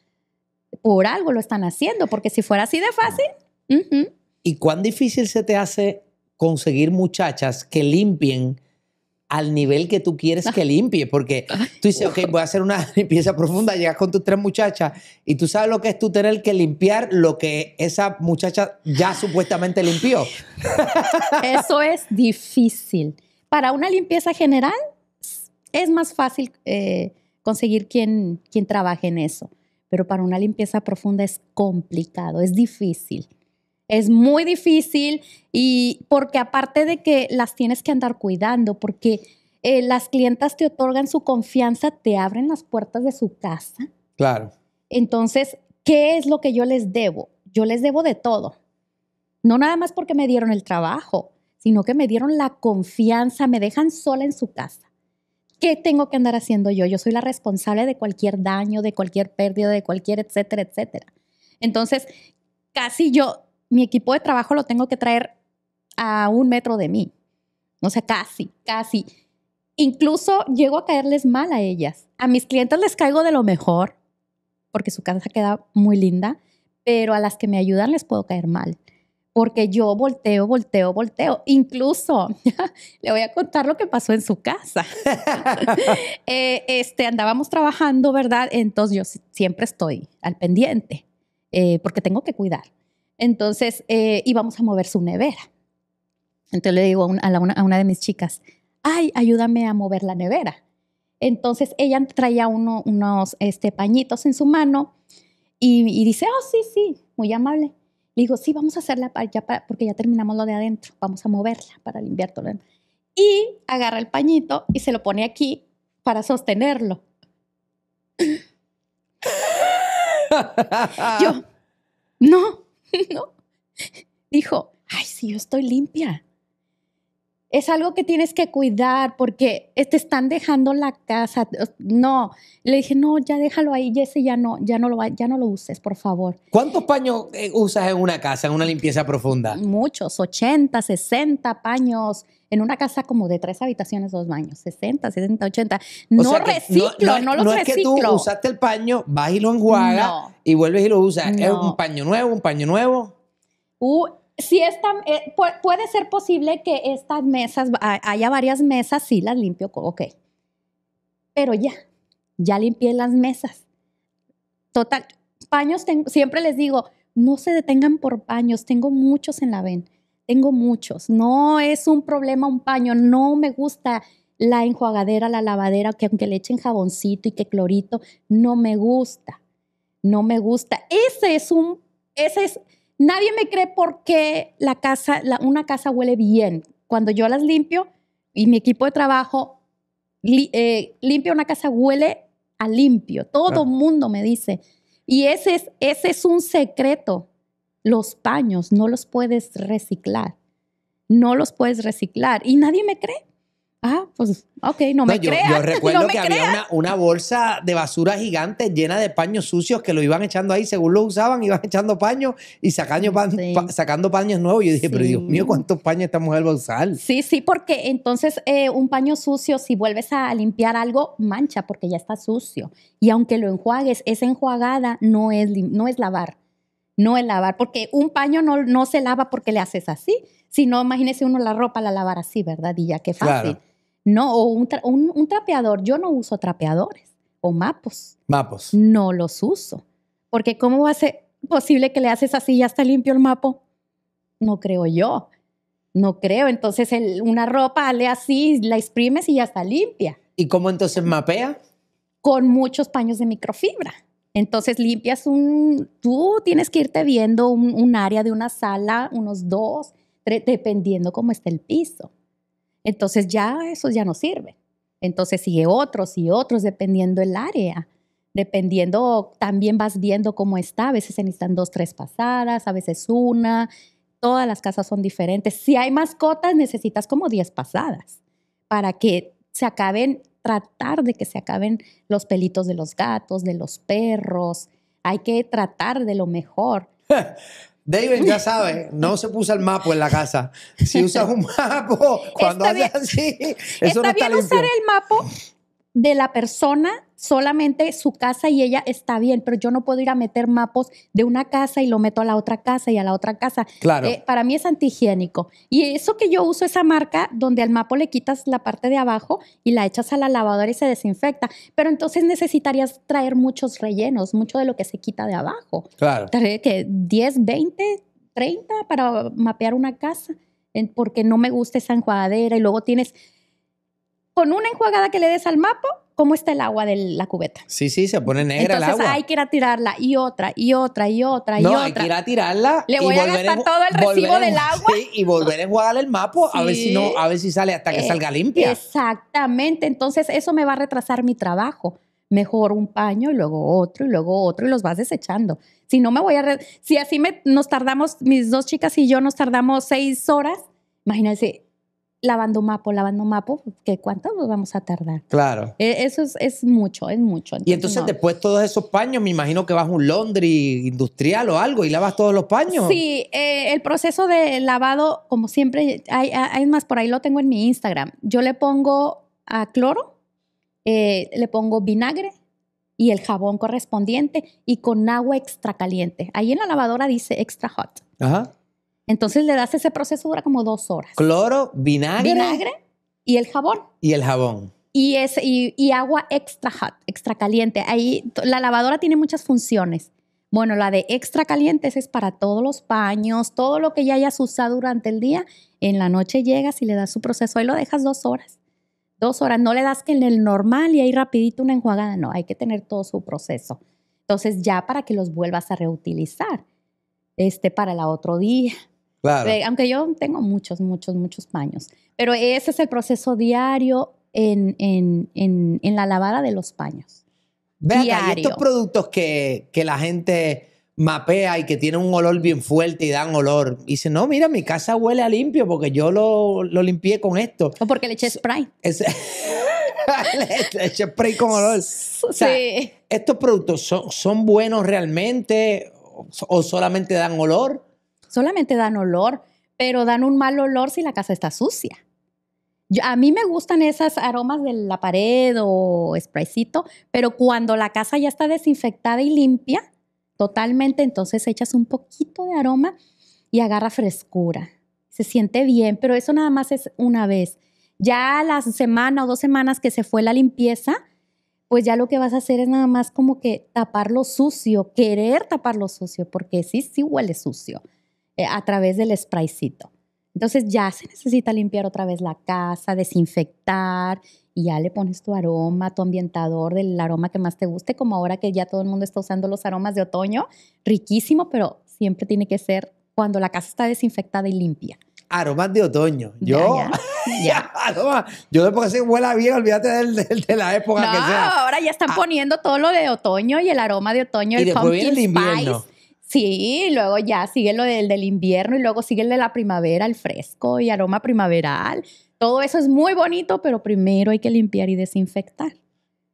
Por algo lo están haciendo, porque si fuera así de fácil. ¿Y cuán difícil se te hace conseguir muchachas que limpien al nivel que tú quieres que ah. limpie, porque tú dices, ok, voy a hacer una *laughs* limpieza profunda, llegas con tus tres muchachas y tú sabes lo que es tú tener que limpiar lo que esa muchacha ya supuestamente limpió. *laughs* Eso es difícil. Para una limpieza general es más fácil eh, conseguir quien, quien trabaje en eso, pero para una limpieza profunda es complicado, es difícil es muy difícil y porque aparte de que las tienes que andar cuidando, porque eh, las clientas te otorgan su confianza, te abren las puertas de su casa. Claro. Entonces, ¿qué es lo que yo les debo? Yo les debo de todo. No nada más porque me dieron el trabajo, sino que me dieron la confianza, me dejan sola en su casa. ¿Qué tengo que andar haciendo yo? Yo soy la responsable de cualquier daño, de cualquier pérdida, de cualquier, etcétera, etcétera. Entonces, casi yo mi equipo de trabajo lo tengo que traer a un metro de mí. O sea, casi, casi. Incluso llego a caerles mal a ellas. A mis clientes les caigo de lo mejor, porque su casa queda muy linda, pero a las que me ayudan les puedo caer mal, porque yo volteo, volteo, volteo. Incluso, *laughs* le voy a contar lo que pasó en su casa. *laughs* Eh, este, andábamos trabajando, ¿verdad? Entonces yo siempre estoy al pendiente, eh, porque tengo que cuidar. Entonces eh, íbamos a mover su nevera. Entonces le digo a, una, de mis chicas, ay, ayúdame a mover la nevera. Entonces ella traía unos este, pañitos en su mano y, dice, oh, sí, sí, muy amable. Le digo, sí, vamos a hacerla porque ya terminamos lo de adentro, vamos a moverla para limpiar todo. Y agarra el pañito y se lo pone aquí para sostenerlo. *laughs* Yo, no, *laughs* ¿no? Dijo, ay, sí, yo estoy limpia, es algo que tienes que cuidar porque eh, te están dejando la casa. No, le dije, no, ya déjalo ahí, Jesse, ya no, ya no lo, ya no lo uses, por favor. ¿Cuántos paños eh, usas en una casa, en una limpieza profunda? Muchos, 80, 60 paños. En una casa como de tres habitaciones, dos baños, 60, 70, 80. No reciclo, no, lo reciclo. no es que tú usaste el paño, vas y lo enjuagas y vuelves y lo usas. ¿Es un paño nuevo, un paño nuevo? Uh, si esta, eh, puede ser posible que estas mesas, haya varias mesas, sí las limpio, ok. Pero ya, ya limpié las mesas. Total, paños, tengo, siempre les digo, no se detengan por paños, tengo muchos en la ven, tengo muchos. No es un problema un paño, no me gusta la enjuagadera, la lavadera, que aunque le echen jaboncito y que clorito, no me gusta, no me gusta. Ese es un, ese es Nadie me cree por qué la casa, una casa huele bien. Cuando yo las limpio y mi equipo de trabajo eh, limpia una casa, huele a limpio. Todo el mundo me dice. Y ese es, ese es un secreto. Los paños no los puedes reciclar. No los puedes reciclar. Y nadie me cree. Ah, pues, ok, no, me yo, Yo *laughs* recuerdo que había una, bolsa de basura gigante llena de paños sucios que lo iban echando ahí, según lo usaban, iban *laughs* echando paños y sacando, mm, sacando paños nuevos. Yo dije, pero Dios mío, ¿cuántos paños esta mujer va a Sí, sí, porque entonces eh, un paño sucio, si vuelves a limpiar algo, mancha porque ya está sucio. Y aunque lo enjuagues, esa enjuagada no es, no es lavar, no es lavar, porque un paño no, no se lava porque le haces así, sino imagínese uno la ropa la lavar así, ¿verdad? Y ya qué fácil. No, o un, trapeador. Yo no uso trapeadores o mapos. Mapos. No los uso. Porque ¿cómo va a ser posible que le haces así y ya está limpio el mapo? No creo yo. No creo. Entonces una ropa le así, la exprimes y ya está limpia. ¿Y cómo entonces mapea? Con muchos paños de microfibra. Entonces limpias un, tú tienes que irte viendo un, área de una sala, unos dos, dependiendo cómo esté el piso. Entonces ya eso ya no sirve. Entonces sigue otros y otros dependiendo el área. Dependiendo, también vas viendo cómo está. A veces se necesitan dos, tres pasadas, a veces una. Todas las casas son diferentes. Si hay mascotas, necesitas como diez pasadas para que se acaben, tratar de que se acaben los pelitos de los gatos, de los perros. Hay que tratar de lo mejor. *laughs* David ya sabe, no se puso el mapo en la casa. Si usas un mapo, *laughs* cuando haces así, eso está no está bien usar el mapo de la persona, solamente su casa y ella está bien, pero yo no puedo ir a meter mapos de una casa y lo meto a la otra casa y a la otra casa. Claro. Eh, para mí es antihigiénico. Y eso que yo uso esa marca donde al mapo le quitas la parte de abajo y la echas a la lavadora y se desinfecta, pero entonces necesitarías traer muchos rellenos, mucho de lo que se quita de abajo. Claro. Que 10, 20, 30 para mapear una casa, porque no me gusta esa enjuagadera y luego tienes con una enjuagada que le des al mapo, cómo está el agua de la cubeta. Sí, sí, se pone negra el agua. hay que ir a tirarla y otra y otra y otra y otra. No, hay que ir a tirarla. Le voy a gastar todo el recibo del agua. Sí, y volver a enjuagar el mapo a ver si no, a ver si sale hasta que eh, salga limpia. Exactamente. Entonces, eso me va a retrasar mi trabajo. Mejor un paño y luego otro y luego otro y los vas desechando. Si no me voy a. si así nos tardamos, mis dos chicas y yo nos tardamos seis horas, imagínense, lavando mapo, lavando mapo, que cuánto nos pues vamos a tardar. Claro. E, eso es, mucho, es mucho. y entonces después todos esos paños, me imagino que vas a un laundry industrial o algo y lavas todos los paños. Sí, eh, el proceso de lavado, como siempre, hay, más, por ahí lo tengo en mi Instagram. Yo le pongo cloro, eh, le pongo vinagre y el jabón correspondiente y con agua extra caliente. Ahí en la lavadora dice extra hot. Ajá. Entonces le das ese proceso, dura como dos horas. Cloro, vinagre. Vinagre y el jabón. Y el jabón. Y, agua extra hot, extra caliente. Ahí la lavadora tiene muchas funciones. Bueno, la de extra caliente es para todos los paños, todo lo que ya hayas usado durante el día. En la noche llegas y le das su proceso. Ahí lo dejas dos horas. Dos horas. No le das que en el normal y ahí rapidito una enjuagada. No, hay que tener todo su proceso. Entonces ya para que los vuelvas a reutilizar. Este para el otro día. Eh, aunque yo tengo muchos, muchos, muchos paños. Pero ese es el proceso diario en, en, la lavada de los paños. Vean, estos productos que, la gente mapea y que tienen un olor bien fuerte y dan olor. Y no, mira, mi casa huele a limpio porque yo lo, limpié con esto. O porque le eché spray. *laughs* le, eché spray con olor. O sea, ¿Estos productos son, son buenos realmente o solamente dan olor? solamente dan olor, pero dan un mal olor si la casa está sucia. a mí me gustan esas aromas de la pared o spraycito, pero cuando la casa ya está desinfectada y limpia, totalmente, entonces echas un poquito de aroma y agarra frescura. Se siente bien, pero eso nada más es una vez. Ya la semana o dos semanas que se fue la limpieza, pues ya lo que vas a hacer es nada más como que tapar lo sucio, querer tapar lo sucio, porque sí, sí huele sucio. Eh, a través del spraycito. Entonces ya se necesita limpiar otra vez la casa, desinfectar y ya le pones tu aroma, tu ambientador del aroma que más te guste, como ahora que ya todo el mundo está usando los aromas de otoño, riquísimo, pero siempre tiene que ser cuando la casa está desinfectada y limpia. Aromas de otoño. Yo, ya, *laughs* Yo después huela bien, olvídate de la época que sea. ahora ya están ah. poniendo todo lo de otoño y el aroma de otoño, y el pumpkin Sí, luego ya sigue lo del, invierno y luego sigue el de la primavera, el fresco y aroma primaveral. Todo eso es muy bonito, pero primero hay que limpiar y desinfectar.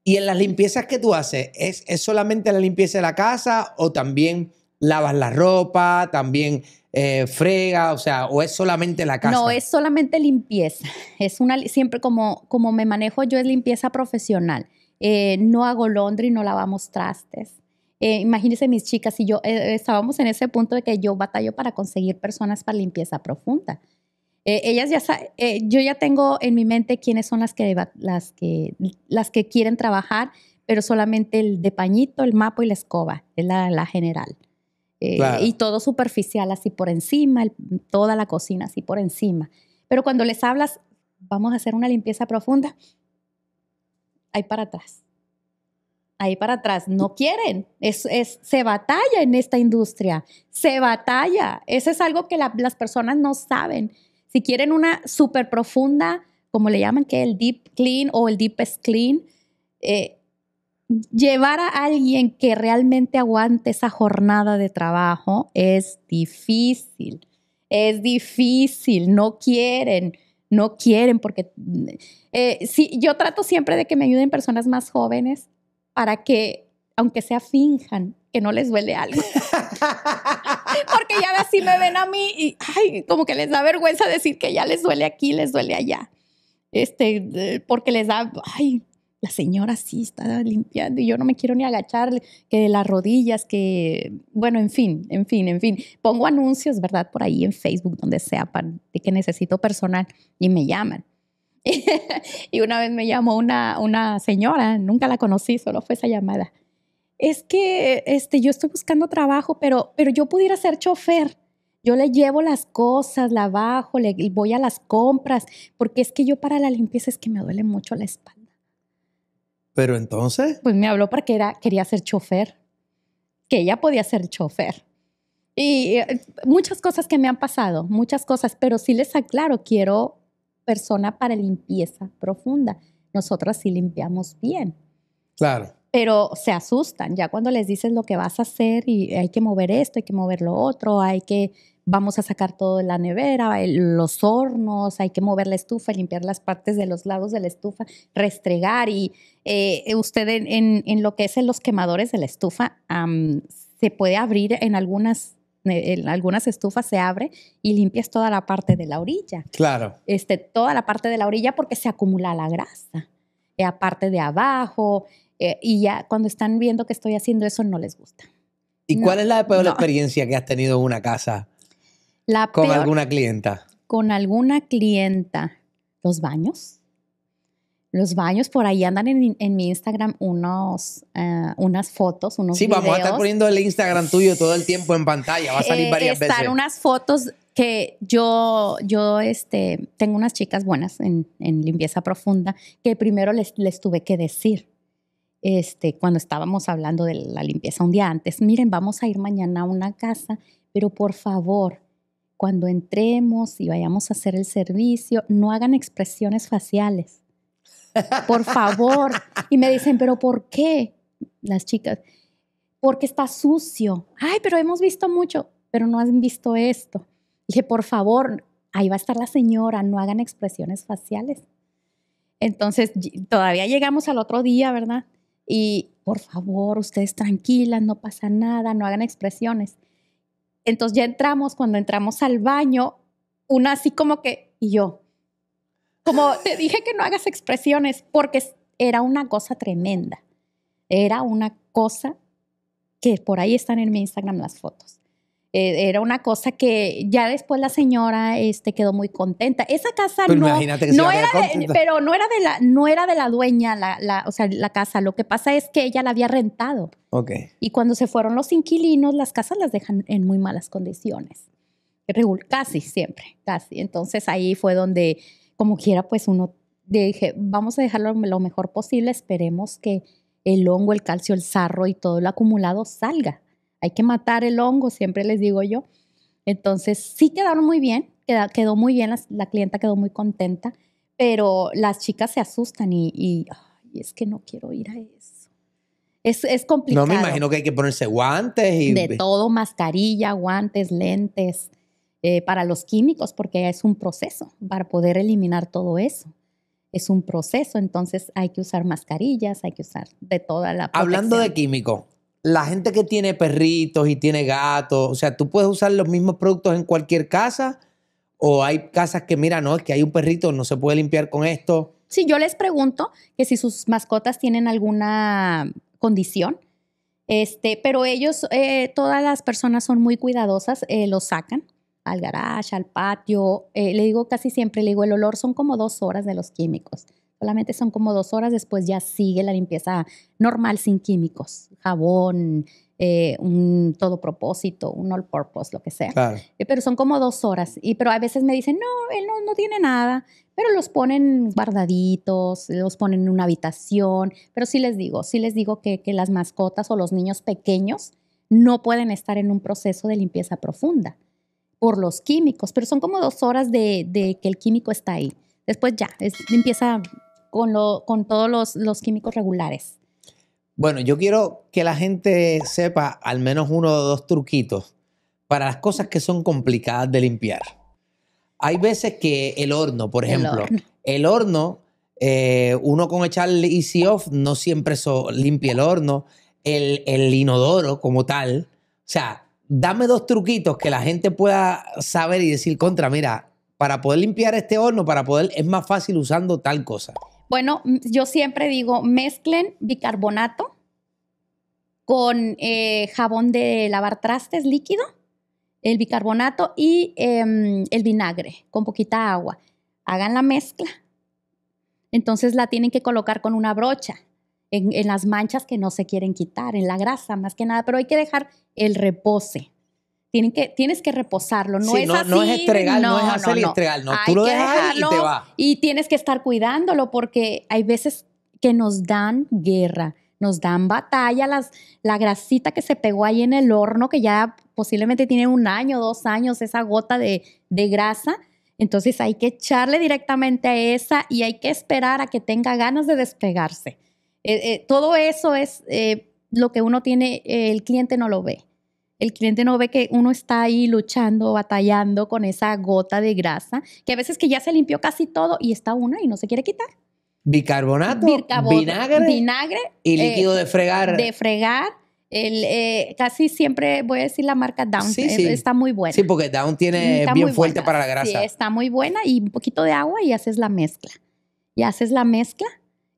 ¿Y en las limpiezas que tú haces, ¿es, solamente la limpieza de la casa o también lavas la ropa, también eh, frega, o sea, o es solamente la casa? No, es solamente limpieza. Es una, siempre como, como me manejo yo es limpieza profesional. Eh, no hago y no lavamos trastes. Eh, imagínense mis chicas y yo eh, eh, estábamos en ese punto de que yo batallo para conseguir personas para limpieza profunda. ellas ya yo ya tengo en mi mente quiénes son las que, las, que, las que quieren trabajar, pero solamente el de pañito, el mapo y la escoba, es la, la general. Y todo superficial así por encima, toda la cocina así por encima. Pero cuando les hablas, vamos a hacer una limpieza profunda, hay para atrás ahí para atrás. No quieren. Es, es, se batalla en esta industria. Se batalla. Eso es algo que las personas no saben. Si quieren una súper profunda, como le llaman, que el deep clean o el deepest clean, eh, llevar a alguien que realmente aguante esa jornada de trabajo es difícil. Es difícil. No quieren no quieren porque eh, yo trato siempre de que me ayuden personas más jóvenes para que, aunque sea finjan, que no les duele algo. *laughs* Porque ya así me ven a mí y, ay, como que les da vergüenza decir que ya les duele aquí, les duele allá. Este, porque les da, ay, la señora sí está limpiando y yo no me quiero ni agachar, que las rodillas, que, bueno, en fin, en fin, en fin. Pongo anuncios, ¿verdad? Por ahí en Facebook, donde sea, de que necesito personal y me llaman. *laughs* y una vez me llamó una, una señora, nunca la conocí, solo fue esa llamada. Es que este, yo estoy buscando trabajo, pero, pero yo pudiera ser chofer. Yo le llevo las cosas, la bajo, le voy a las compras, porque es que yo para la limpieza es que me duele mucho la espalda. Pero entonces. Pues me habló porque era, quería ser chofer, que ella podía ser chofer. Y eh, muchas cosas que me han pasado, muchas cosas, pero sí les aclaro, quiero persona para limpieza profunda. Nosotras sí limpiamos bien. Claro. Pero se asustan ya cuando les dices lo que vas a hacer y hay que mover esto, hay que mover lo otro, hay que, vamos a sacar todo de la nevera, los hornos, hay que mover la estufa, limpiar las partes de los lados de la estufa, restregar y eh, usted en, lo que es en los quemadores de la estufa se puede abrir en algunas eh, algunas estufas se abre y limpias toda la parte de la orilla. Claro. Este, toda la parte de la orilla porque se acumula la grasa, aparte de abajo, eh, y ya cuando están viendo que estoy haciendo eso no les gusta. ¿Y cuál es la peor experiencia que has tenido en una casa con alguna clienta? Con alguna clienta, los baños los baños, por ahí andan en, mi Instagram unos, eh, unas fotos, unos Sí, vamos a estar poniendo el Instagram tuyo todo el tiempo en pantalla, va a salir eh, varias veces. Están unas fotos que yo, yo este, tengo unas chicas buenas en, limpieza profunda que primero les, les, tuve que decir. Este, cuando estábamos hablando de la limpieza un día antes, miren, vamos a ir mañana a una casa, pero por favor, cuando entremos y vayamos a hacer el servicio, no hagan expresiones faciales por favor. Y me dicen, pero ¿por qué? Las chicas, porque está sucio. Ay, pero hemos visto mucho, pero no han visto esto. Dije, por favor, ahí va a estar la señora, no hagan expresiones faciales. Entonces, todavía llegamos al otro día, ¿verdad? Y por favor, ustedes tranquilas, no pasa nada, no hagan expresiones. Entonces ya entramos, cuando entramos al baño, una así como que, y yo, como te dije que no hagas expresiones, porque era una cosa tremenda. Era una cosa que por ahí están en mi Instagram las fotos. Eh, era una cosa que ya después la señora este, quedó muy contenta. Esa casa no, era de, pero no era de la, no era de la dueña la, la, o sea, la casa. Lo que pasa es que ella la había rentado. Okay. Y cuando se fueron los inquilinos, las casas las dejan en muy malas condiciones. Casi siempre, casi. Entonces ahí fue donde como quiera, pues uno dije, vamos a dejarlo lo mejor posible, esperemos que el hongo, el calcio, el sarro y todo lo acumulado salga. Hay que matar el hongo, siempre les digo yo. Entonces, sí quedaron muy bien, quedó, muy bien, la, clienta quedó muy contenta, pero las chicas se asustan y, es que no quiero ir a eso. Es, es, complicado. No me imagino que hay que ponerse guantes y... De todo, mascarilla, guantes, lentes. Eh, para los químicos, porque es un proceso para poder eliminar todo eso. Es un proceso, entonces hay que usar mascarillas, hay que usar de toda la... Protección. Hablando de químico, la gente que tiene perritos y tiene gatos, o sea, tú puedes usar los mismos productos en cualquier casa o hay casas que, mira, no, es que hay un perrito, no se puede limpiar con esto. Sí, yo les pregunto que si sus mascotas tienen alguna condición, este, pero ellos, eh, todas las personas son muy cuidadosas, eh, lo sacan al garage, al patio. Eh, le digo casi siempre, le digo, el olor son como dos horas de los químicos. Solamente son como dos horas, después ya sigue la limpieza normal sin químicos, jabón, eh, un todo propósito, un all purpose, lo que sea. Eh, pero son como dos horas. Y pero a veces me dicen, no, él no, tiene nada. Pero los ponen guardaditos, los ponen en una habitación. Pero sí les digo, sí les digo que, que las mascotas o los niños pequeños no pueden estar en un proceso de limpieza profunda por los químicos, pero son como dos horas de, que el químico está ahí. Después ya, es, empieza con, con todos los, químicos regulares. Bueno, yo quiero que la gente sepa al menos uno o dos truquitos para las cosas que son complicadas de limpiar. Hay veces que el horno, por ejemplo, el horno, eh, uno con echarle easy off no siempre limpia el horno, el, el, inodoro como tal. O sea, dame dos truquitos que la gente pueda saber y decir contra, mira, para poder limpiar este horno, para poder, es más fácil usando tal cosa. Bueno, yo siempre digo, mezclen bicarbonato con eh, jabón de lavar trastes líquido, el bicarbonato y em, el vinagre con poquita agua. Hagan la mezcla. Entonces la tienen que colocar con una brocha en, las manchas que no se quieren quitar, en la grasa más que nada, pero hay que dejar el repose. Tienen que, tienes que reposarlo, no es así. No es no, es hacer no, no. Tú lo dejas y te va. Y tienes que estar cuidándolo porque hay veces que nos dan guerra, nos dan batalla, la grasita que se pegó ahí en el horno, que ya posiblemente tiene un año, dos años, esa gota de, de grasa, entonces hay que echarle directamente a esa y hay que esperar a que tenga ganas de despegarse. Eh, eh, todo eso es eh, lo que uno tiene, el cliente no lo ve. El cliente no ve que uno está ahí luchando, batallando con esa gota de grasa, que a veces que ya se limpió casi todo y está una y no se quiere quitar. Bicarbonato, vinagre, y líquido de fregar. De fregar. El, casi siempre voy a decir la marca Down. Está muy buena. Sí, porque Down tiene bien fuerte para la grasa. está muy buena y un poquito de agua y haces la mezcla. Y haces la mezcla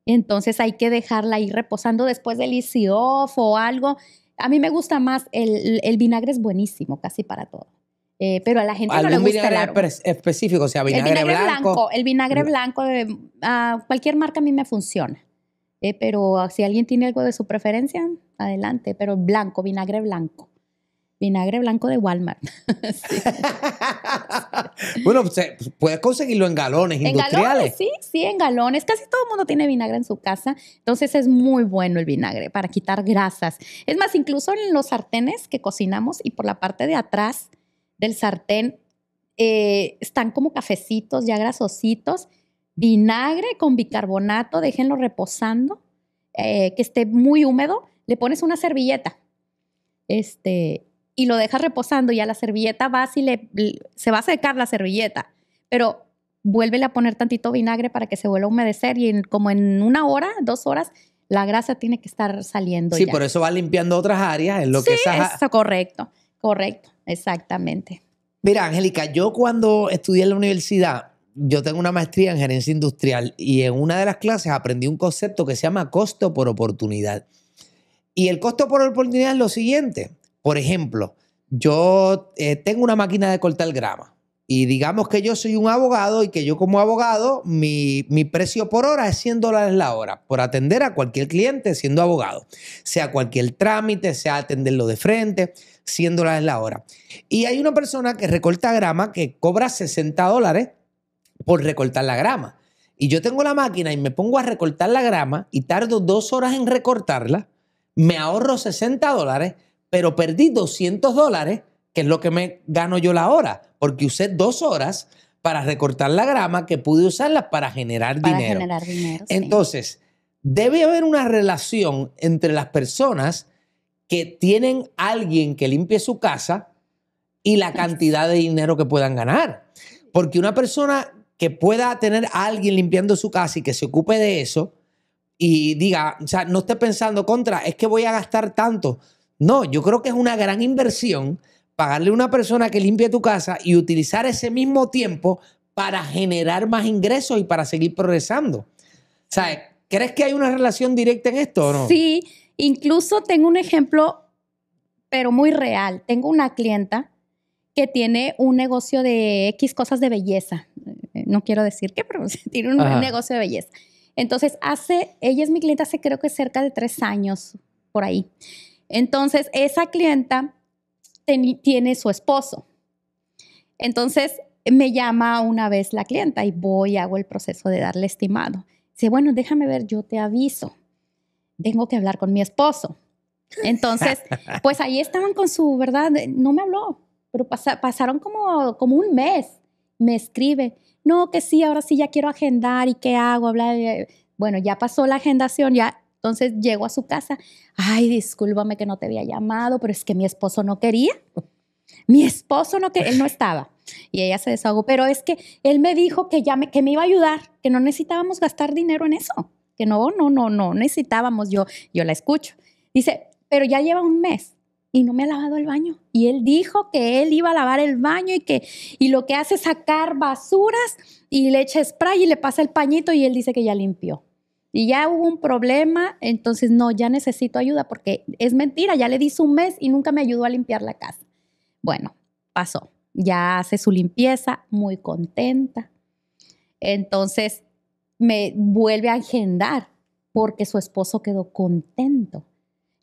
entonces hay que dejarla ahí reposando después del off o algo. A mí me gusta más, el, vinagre es buenísimo casi para todo. Eh, pero a la gente no le gusta vinagre específico, o sea, vinagre, el vinagre blanco, El vinagre mm. blanco, de, ah, cualquier marca a mí me funciona. Eh, pero si alguien tiene algo de su preferencia, adelante. Pero blanco, vinagre blanco vinagre blanco de Walmart. *laughs* *laughs* bueno, pues, puedes conseguirlo en galones ¿En industriales. Galones, sí, sí, en galones. Casi todo el mundo tiene vinagre en su casa. Entonces es muy bueno el vinagre para quitar grasas. Es más, incluso en los sartenes que cocinamos y por la parte de atrás del sartén eh, están como cafecitos ya grasositos. Vinagre con bicarbonato, déjenlo reposando, eh, que esté muy húmedo. Le pones una servilleta este, y lo dejas reposando y a la servilleta va y le, se va a secar la servilleta, pero vuélvele a poner tantito vinagre para que se vuelva a humedecer y como en una hora, dos horas, la grasa tiene que estar saliendo. Sí, por eso va limpiando otras áreas, es lo que Sí, eso, correcto, correcto, exactamente. Mira, Angélica, yo cuando estudié en la universidad, yo tengo una maestría en gerencia industrial y en una de las clases aprendí un concepto que se llama costo por oportunidad. Y el costo por oportunidad es lo siguiente. Por ejemplo, yo eh, tengo una máquina de cortar grama y digamos que yo soy un abogado y que yo como abogado, mi, mi, precio por hora es 100 dólares la hora por atender a cualquier cliente siendo abogado, sea cualquier trámite, sea atenderlo de frente, 100 dólares la hora. Y hay una persona que recorta grama que cobra 60 dólares por recortar la grama. Y yo tengo la máquina y me pongo a recortar la grama y tardo dos horas en recortarla, me ahorro 60 dólares pero perdí 200 dólares, que es lo que me gano yo la hora, porque usé dos horas para recortar la grama que pude usarla para generar dinero. Entonces, debe haber una relación entre las personas que tienen alguien que limpie su casa y la cantidad de dinero que puedan ganar. Porque una persona que pueda tener a alguien limpiando su casa y que se ocupe de eso y diga, o sea, no esté pensando contra, es que voy a gastar tanto. No, yo creo que es una gran inversión pagarle a una persona que limpie tu casa y utilizar ese mismo tiempo para generar más ingresos y para seguir progresando. ¿Sabes? ¿Crees que hay una relación directa en esto o no? Sí, incluso tengo un ejemplo, pero muy real. Tengo una clienta que tiene un negocio de X cosas de belleza. No quiero decir qué, pero *laughs* tiene un negocio de belleza. Entonces, hace, ella es mi clienta hace creo que cerca de tres años, por ahí. Entonces, esa clienta tiene su esposo. Entonces, me llama una vez la clienta y voy, hago el proceso de darle estimado. Dice, bueno, déjame ver, yo te aviso. Tengo que hablar con mi esposo. Entonces, *laughs* pues ahí estaban con su, ¿verdad? Eh, no me habló, pero pasaron como, como un mes. Me escribe, no, que sí, ahora sí ya quiero agendar y qué hago, hablar Bueno, ya pasó la agendación, ya entonces llego a su casa, ay, discúlpame que no te había llamado, pero es que mi esposo no quería. Mi esposo no quería, él no estaba. Y ella se desahogó, pero es que él me dijo que ya me, que me iba a ayudar, que no necesitábamos gastar dinero en eso, que no, no, no, no necesitábamos. Yo, yo la escucho. Dice, pero ya lleva un mes y no me ha lavado el baño. Y él dijo que él iba a lavar el baño y que y lo que hace es sacar basuras y le echa spray y le pasa el pañito y él dice que ya limpió y ya hubo un problema, entonces no, ya necesito ayuda porque es mentira, ya le di un mes y nunca me ayudó a limpiar la casa. Bueno, pasó, ya hace su limpieza, muy contenta. Entonces me vuelve a agendar porque su esposo quedó contento.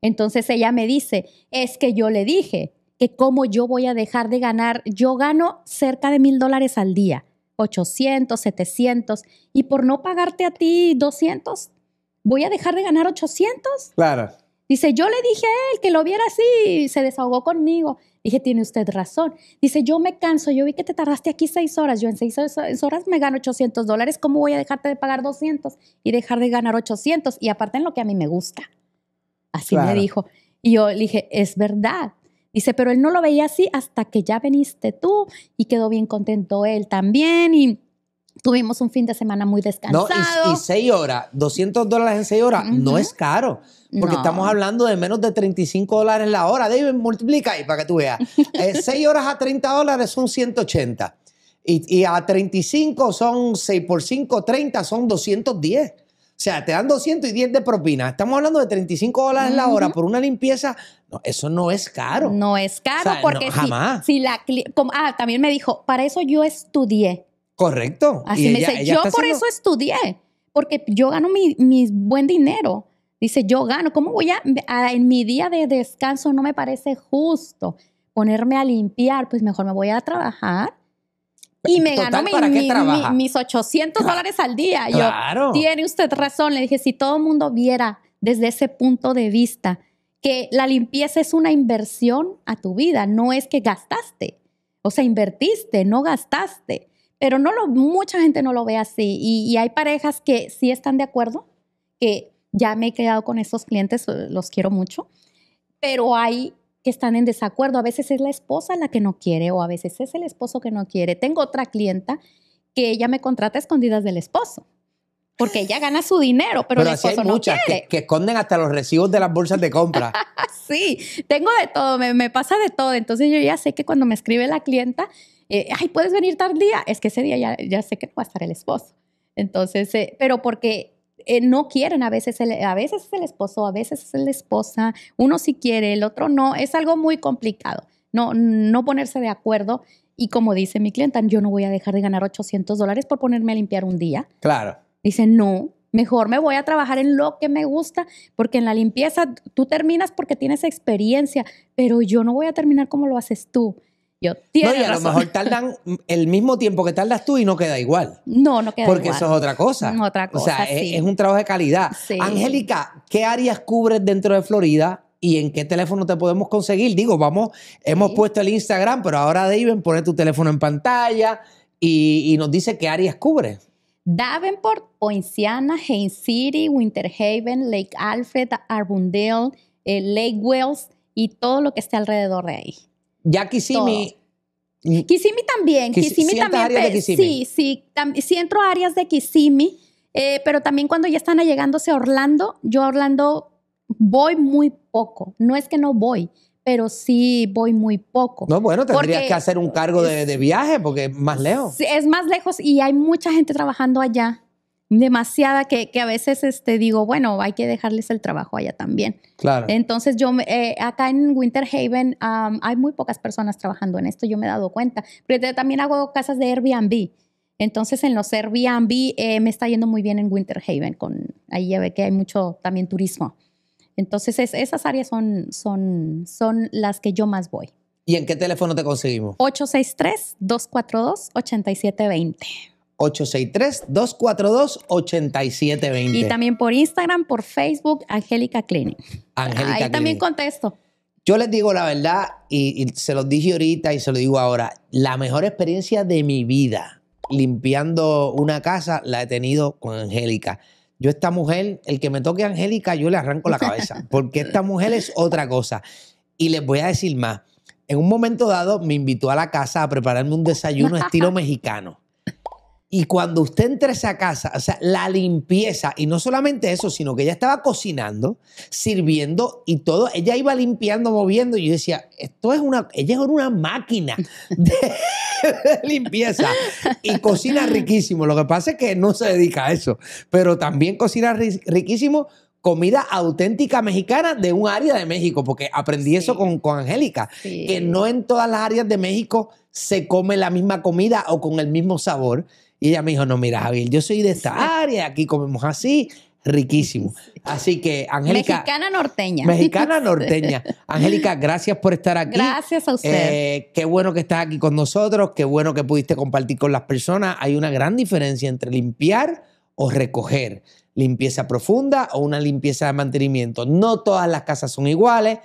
Entonces ella me dice, es que yo le dije que como yo voy a dejar de ganar, yo gano cerca de mil dólares al día 800, 700, y por no pagarte a ti 200, voy a dejar de ganar 800. Claro. Dice, yo le dije a él que lo viera así, y se desahogó conmigo. Dije, tiene usted razón. Dice, yo me canso, yo vi que te tardaste aquí seis horas, yo en seis horas me gano 800 dólares, ¿cómo voy a dejarte de pagar 200 y dejar de ganar 800? Y aparte en lo que a mí me gusta. Así me dijo. Y yo le dije, es verdad. Dice, pero él no lo veía así hasta que ya viniste tú y quedó bien contento él también y tuvimos un fin de semana muy descansado. No, y, y seis horas, 200 dólares en seis horas, no es caro. Porque estamos hablando de menos de 35 dólares la hora. David, multiplica ahí para que tú veas. *laughs* eh, seis horas a 30 dólares son 180. Y, y a 35 son 6 por 5, 30 son 210. O sea, te dan 210 de propina. Estamos hablando de 35 dólares la hora por una limpieza. No, eso no es caro. No es caro porque jamás. Si, la ah, también me dijo, para eso yo estudié. Correcto. yo por eso estudié, porque yo gano mi, buen dinero. Dice, yo gano, ¿cómo voy a, en mi día de descanso no me parece justo ponerme a limpiar? Pues mejor me voy a trabajar y me ganó mis 800 dólares al día. Yo, tiene usted razón. Le dije, si todo el mundo viera desde ese punto de vista que la limpieza es una inversión a tu vida, no es que gastaste. O sea, invertiste, no gastaste. Pero no lo, mucha gente no lo ve así. Y, y hay parejas que sí están de acuerdo, que ya me he quedado con esos clientes, los quiero mucho. Pero hay están en desacuerdo. A veces es la esposa la que no quiere o a veces es el esposo que no quiere. Tengo otra clienta que ella me contrata escondidas del esposo. Porque ella gana su dinero, pero, el esposo así hay muchas Que, esconden hasta los recibos de las bolsas de compra. *laughs* sí, tengo de todo, me, pasa de todo. Entonces yo ya sé que cuando me escribe la clienta, eh, ay, ¿puedes venir tal día? Es que ese día ya, ya sé que no va a estar el esposo. Entonces, eh, pero porque eh, no quieren, a veces, a veces es el esposo, a veces es la esposa, uno sí quiere, el otro no, es algo muy complicado, no, no ponerse de acuerdo y como dice mi clienta, yo no voy a dejar de ganar 800 dólares por ponerme a limpiar un día. Claro. Dice, no, mejor me voy a trabajar en lo que me gusta, porque en la limpieza tú terminas porque tienes experiencia, pero yo no voy a terminar como lo haces tú no, a lo mejor tardan *laughs* el mismo tiempo que tardas tú y no queda igual. No, no queda igual. Porque eso es otra cosa. otra cosa. O sea, e-, es, un trabajo de calidad. Sí. Angélica, ¿qué áreas cubres dentro de Florida? ¿Y en qué teléfono te podemos conseguir? Digo, vamos, hemos puesto el Instagram, pero ahora David pone tu teléfono en pantalla y, nos dice qué áreas cubres. Davenport, Poinciana, Haines City, Winter Haven, Lake Alfred, Arbundale, eh, Lake Wells y todo lo que esté alrededor de ahí ya Kisimi también. también. Sí, sí. Sí entro a áreas de Kisimi, eh, pero también cuando ya están llegándose a Orlando, yo a Orlando voy muy poco. No es que no voy, pero sí voy muy poco. No, bueno, tendrías que hacer un cargo de, de, viaje porque es más lejos. Es más lejos y hay mucha gente trabajando allá demasiada que, a veces este, digo, bueno, hay que dejarles el trabajo allá también. Claro. Entonces yo, eh, acá en Winter Haven hay muy pocas personas trabajando en esto, yo me he dado cuenta, pero también hago casas de Airbnb. Entonces en los Airbnb eh, me está yendo muy bien en Winter Haven, con, ahí ya ve que hay mucho también turismo. Entonces esas áreas son, son, son las que yo más voy. ¿Y en qué teléfono te conseguimos? 863-242-8720. 863-242-8720. Y también por Instagram, por Facebook, Angélica Clinic. Ahí también contesto. Yo les digo la verdad, y, se los dije ahorita y se lo digo ahora, la mejor experiencia de mi vida limpiando una casa la he tenido con Angélica. Yo esta mujer, el que me toque Angélica, yo le arranco la cabeza, *laughs* porque esta mujer es otra cosa. Y les voy a decir más. En un momento dado me invitó a la casa a prepararme un desayuno estilo *laughs* mexicano. Y cuando usted entra a esa casa, o sea, la limpieza, y no solamente eso, sino que ella estaba cocinando, sirviendo y todo, ella iba limpiando, moviendo, y yo decía, esto es una, ella es una máquina de, limpieza y cocina riquísimo. Lo que pasa es que no se dedica a eso, pero también cocina riquísimo comida auténtica mexicana de un área de México, porque aprendí eso con, Angélica, que no en todas las áreas de México se come la misma comida o con el mismo sabor. Y ella me dijo, no, mira, Javier, yo soy de esta área, aquí comemos así, riquísimo. Así que, Angélica. Mexicana norteña. Mexicana *laughs* norteña. Angélica, gracias por estar aquí. Gracias a usted. Eh, qué bueno que estás aquí con nosotros, qué bueno que pudiste compartir con las personas. Hay una gran diferencia entre limpiar o recoger. Limpieza profunda o una limpieza de mantenimiento. No todas las casas son iguales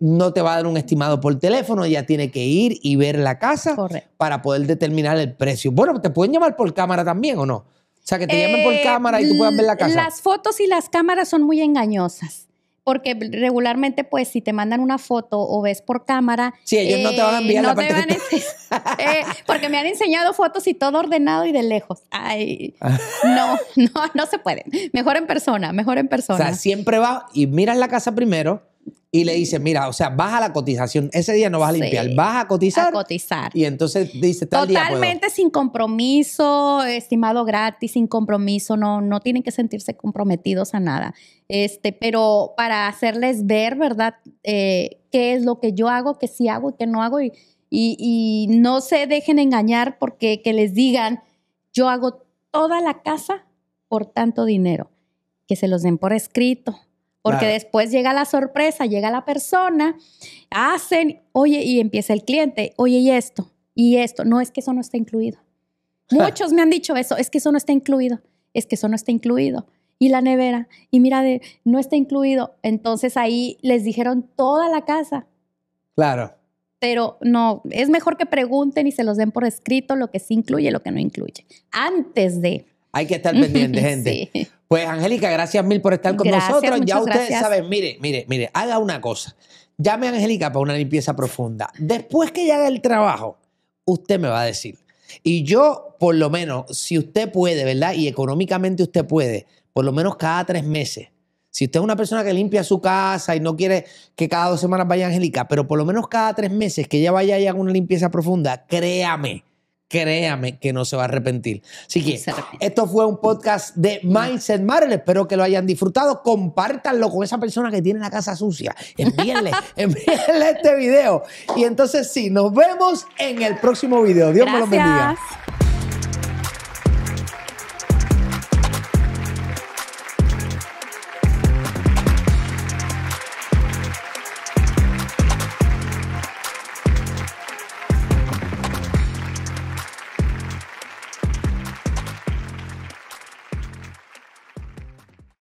no te va a dar un estimado por teléfono, ya tiene que ir y ver la casa para poder determinar el precio. Bueno, te pueden llamar por cámara también o no. O sea, que te llamen por eh, cámara y tú puedas ver la casa. Las fotos y las cámaras son muy engañosas. Porque regularmente, pues, si te mandan una foto o ves por cámara. Sí, ellos no te van a eh, enviar la *laughs* eh, Porque me han enseñado fotos y todo ordenado y de lejos. Ay, no, no, no se pueden. Mejor en persona, mejor en persona. O sea, siempre va y miras la casa primero y le dice, mira, o sea, baja la cotización. Ese día no vas a limpiar, baja a cotizar. A cotizar. Y entonces dice, tal Totalmente sin compromiso, estimado gratis, sin compromiso, no, tienen que sentirse comprometidos a nada. Este, pero para hacerles ver, ¿verdad? Eh, ¿Qué es lo que yo hago, qué sí hago y qué no hago? y no se dejen engañar porque que les digan, yo hago toda la casa por tanto dinero. Que se los den por escrito, porque después llega la sorpresa, llega la persona, hacen, oye, y empieza el cliente, oye, y esto, y esto. No, es que eso no está incluido. *laughs* Muchos me han dicho eso, es que eso no está incluido, es que eso no está incluido. Y la nevera, y mira, no está incluido. Entonces ahí les dijeron toda la casa. Claro. Pero no, es mejor que pregunten y se los den por escrito lo que sí incluye, lo que no incluye, antes de... Hay que estar pendiente, *laughs* gente. Pues Angélica, gracias mil por estar con nosotros. Ya ustedes saben, mire, mire, mire, haga una cosa. Llame a Angélica para una limpieza profunda. Después que ya haga el trabajo, usted me va a decir. Y yo, por lo menos, si usted puede, ¿verdad? Y económicamente usted puede, por lo menos cada tres meses. Si usted es una persona que limpia su casa y no quiere que cada dos semanas vaya Angélica, pero por lo menos cada tres meses que ella vaya y haga una limpieza profunda, créame créame que no se va a arrepentir. Así que esto fue un podcast de Mindset Marvel. Espero que lo hayan disfrutado. Compártanlo con esa persona que tiene la casa sucia. Envíenle, *laughs* envíenle este video. Y entonces sí, nos vemos en el próximo video. Dios me los bendiga.